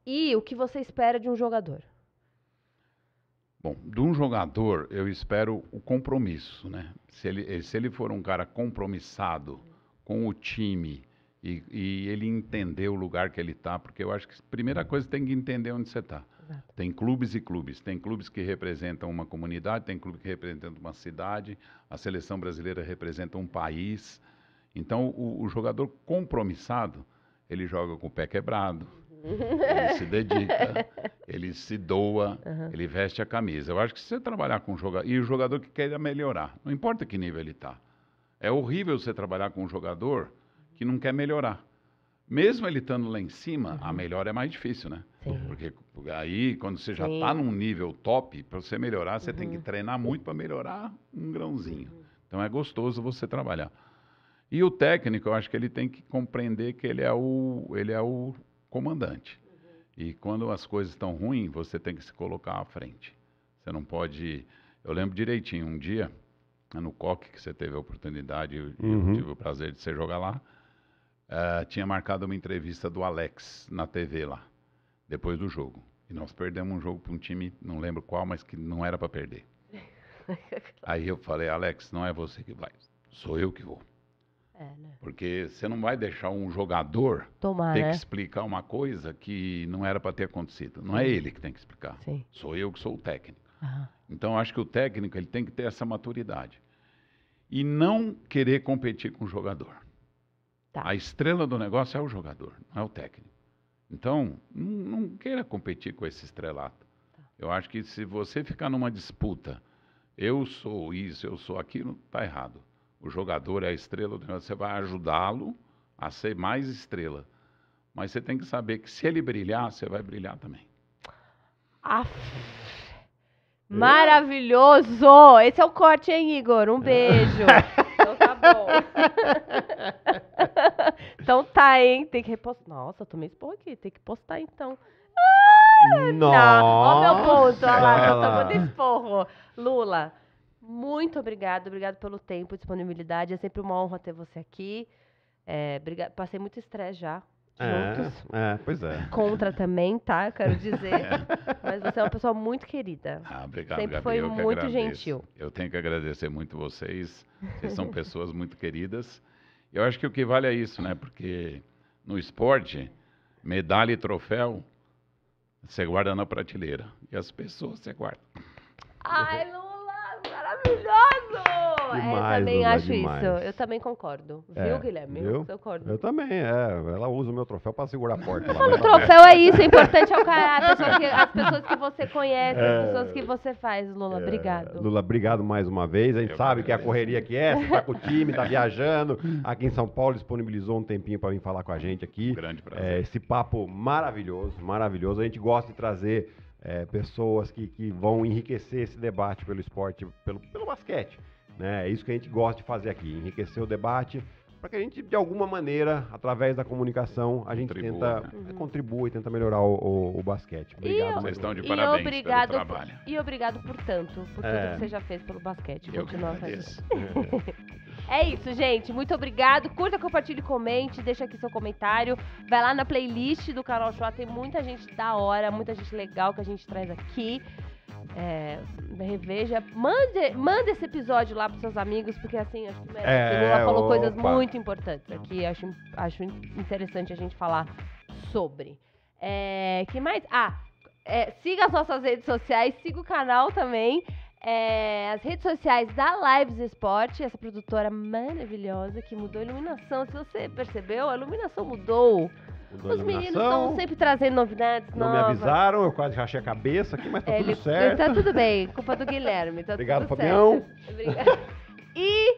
e o que você espera de um jogador. Bom, de um jogador eu espero o compromisso, né? Se ele, eh, se ele for um cara compromissado com o time e, e ele entender o lugar que ele está, porque eu acho que a primeira coisa tem que entender onde você está. Exato. Tem clubes e clubes. Tem clubes que representam uma comunidade, tem clube que representa uma cidade, a seleção brasileira representa um país. Então, o, o jogador compromissado, ele joga com o pé quebrado, uhum. ele se dedica, ele se doa, uhum. ele veste a camisa. Eu acho que se você trabalhar com um jogador, e o jogador que quer melhorar, não importa que nível ele está. É horrível você trabalhar com um jogador que não quer melhorar. Mesmo ele estando lá em cima, uhum. a melhora é mais difícil, né? Sim. Porque aí, quando você já está num nível top, para você melhorar, você uhum. tem que uhum. treinar muito para melhorar um grãozinho. Uhum. Então é gostoso você trabalhar. E o técnico, eu acho que ele tem que compreender que ele é o, ele é o comandante. Uhum. E quando as coisas estão ruins, você tem que se colocar à frente. Você não pode. Eu lembro direitinho, um dia, no COC, que você teve a oportunidade, eu, eu uhum. tive o prazer de você jogar lá, uh, tinha marcado uma entrevista do Alex na TV lá depois do jogo. E nós perdemos um jogo para um time, não lembro qual, mas que não era para perder. Aí eu falei, Alex, não é você que vai, sou eu que vou. É, né? Porque você não vai deixar um jogador Tomar, ter né? que explicar uma coisa que não era para ter acontecido. Não é Sim. é ele que tem que explicar. Sim. Sou eu que sou o técnico. Uhum. Então acho que o técnico ele tem que ter essa maturidade e não querer competir com o jogador. Tá. A estrela do negócio é o jogador, não é o técnico. Então, não, não queira competir com esse estrelato. Tá. Eu acho que se você ficar numa disputa, eu sou isso, eu sou aquilo, está errado. O jogador é a estrela, você vai ajudá-lo a ser mais estrela. Mas você tem que saber que se ele brilhar, você vai brilhar também. Aff. Maravilhoso! Esse é o corte, hein, Igor? Um beijo. então tá bom. então tá, hein? Tem que repostar. Nossa, tô meio expor aqui. Tem que postar então. Ah, nossa! Olha o meu ponto. Olha lá, tô tomando esporro. Lula, muito obrigado. Obrigado pelo tempo, disponibilidade. É sempre uma honra ter você aqui. É, Passei muito estresse já. Juntos. É, é, pois é. Contra também, tá? Quero dizer. É. Mas você é uma pessoa muito querida. Ah, obrigado, Sempre foi muito gentil. Eu tenho que agradecer muito vocês. Vocês são pessoas muito queridas. Eu acho que o que vale é isso, né? Porque no esporte, medalha e troféu, você guarda na prateleira. E as pessoas você guarda. Ai, Lula, maravilhoso! Não, é, demais, eu também acho demais. isso. Eu também concordo. Viu, é, Guilherme? Viu? Eu concordo. Eu também, é. Ela usa o meu troféu para segurar a porta. Eu falo, troféu é isso. é importante é o cara, pessoa que, as pessoas que você conhece, é, as pessoas que você faz, Lula. É, obrigado. Lula, obrigado mais uma vez. A gente eu sabe que a correria que é, você tá com o time, tá viajando. Aqui em São Paulo disponibilizou um tempinho para vir falar com a gente aqui. Grande prazer. É, esse papo maravilhoso, maravilhoso. A gente gosta de trazer. É, pessoas que, que vão enriquecer esse debate pelo esporte, pelo, pelo basquete. Né? É isso que a gente gosta de fazer aqui, enriquecer o debate para que a gente, de alguma maneira, através da comunicação, a gente contribua, tenta né? Uhum. contribua e tenta melhorar o, o, o basquete. Obrigado. E, estão de parabéns e obrigado, pelo trabalho. Por, e obrigado por tanto, por é. tudo que você já fez pelo basquete. Continua fazendo. É. é isso, gente. Muito obrigado. Curta, compartilhe, comente, deixa aqui seu comentário. Vai lá na playlist do canal Show, tem muita gente da hora, muita gente legal que a gente traz aqui. É, reveja. Mande, manda esse episódio lá pros seus amigos, porque assim, acho que é, falou opa. coisas muito importantes aqui. Acho, acho interessante a gente falar sobre. É, que mais? Ah, é, siga as nossas redes sociais, siga o canal também. É, as redes sociais da Lives Sport, essa produtora maravilhosa que mudou a iluminação. Se você percebeu, a iluminação mudou. Os meninos estão sempre trazendo novidades Não novas. me avisaram, eu quase rachei a cabeça aqui, mas tá tudo certo. tá tudo bem, culpa do Guilherme. Tá Obrigado, tudo Fabião. Obrigado. E,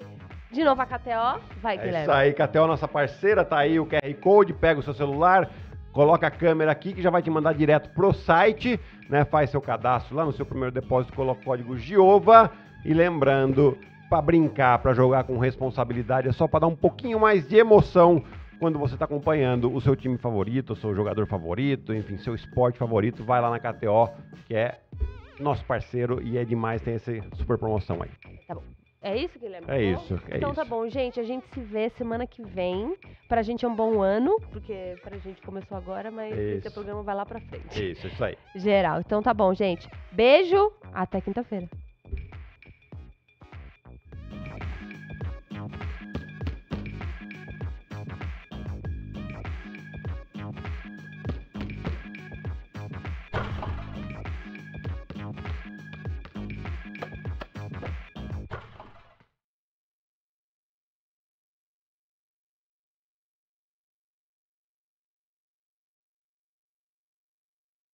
de novo, a KTO. Vai, é Guilherme. Isso aí, KTO, nossa parceira, tá aí o QR Code, pega o seu celular, coloca a câmera aqui que já vai te mandar direto pro site, né? Faz seu cadastro lá no seu primeiro depósito, coloca o código GIOVA e lembrando, para brincar, para jogar com responsabilidade, é só para dar um pouquinho mais de emoção quando você está acompanhando o seu time favorito, o seu jogador favorito, enfim, seu esporte favorito, vai lá na KTO, que é nosso parceiro e é demais, tem essa super promoção aí. Tá bom. É isso, Guilherme? É tá isso. É então tá isso. tá bom, gente. A gente se vê semana que vem. Pra gente é um bom ano, porque pra gente começou agora, mas é esse programa vai lá pra frente. É isso, é isso aí. Geral. Então tá bom, gente. Beijo. Até quinta-feira.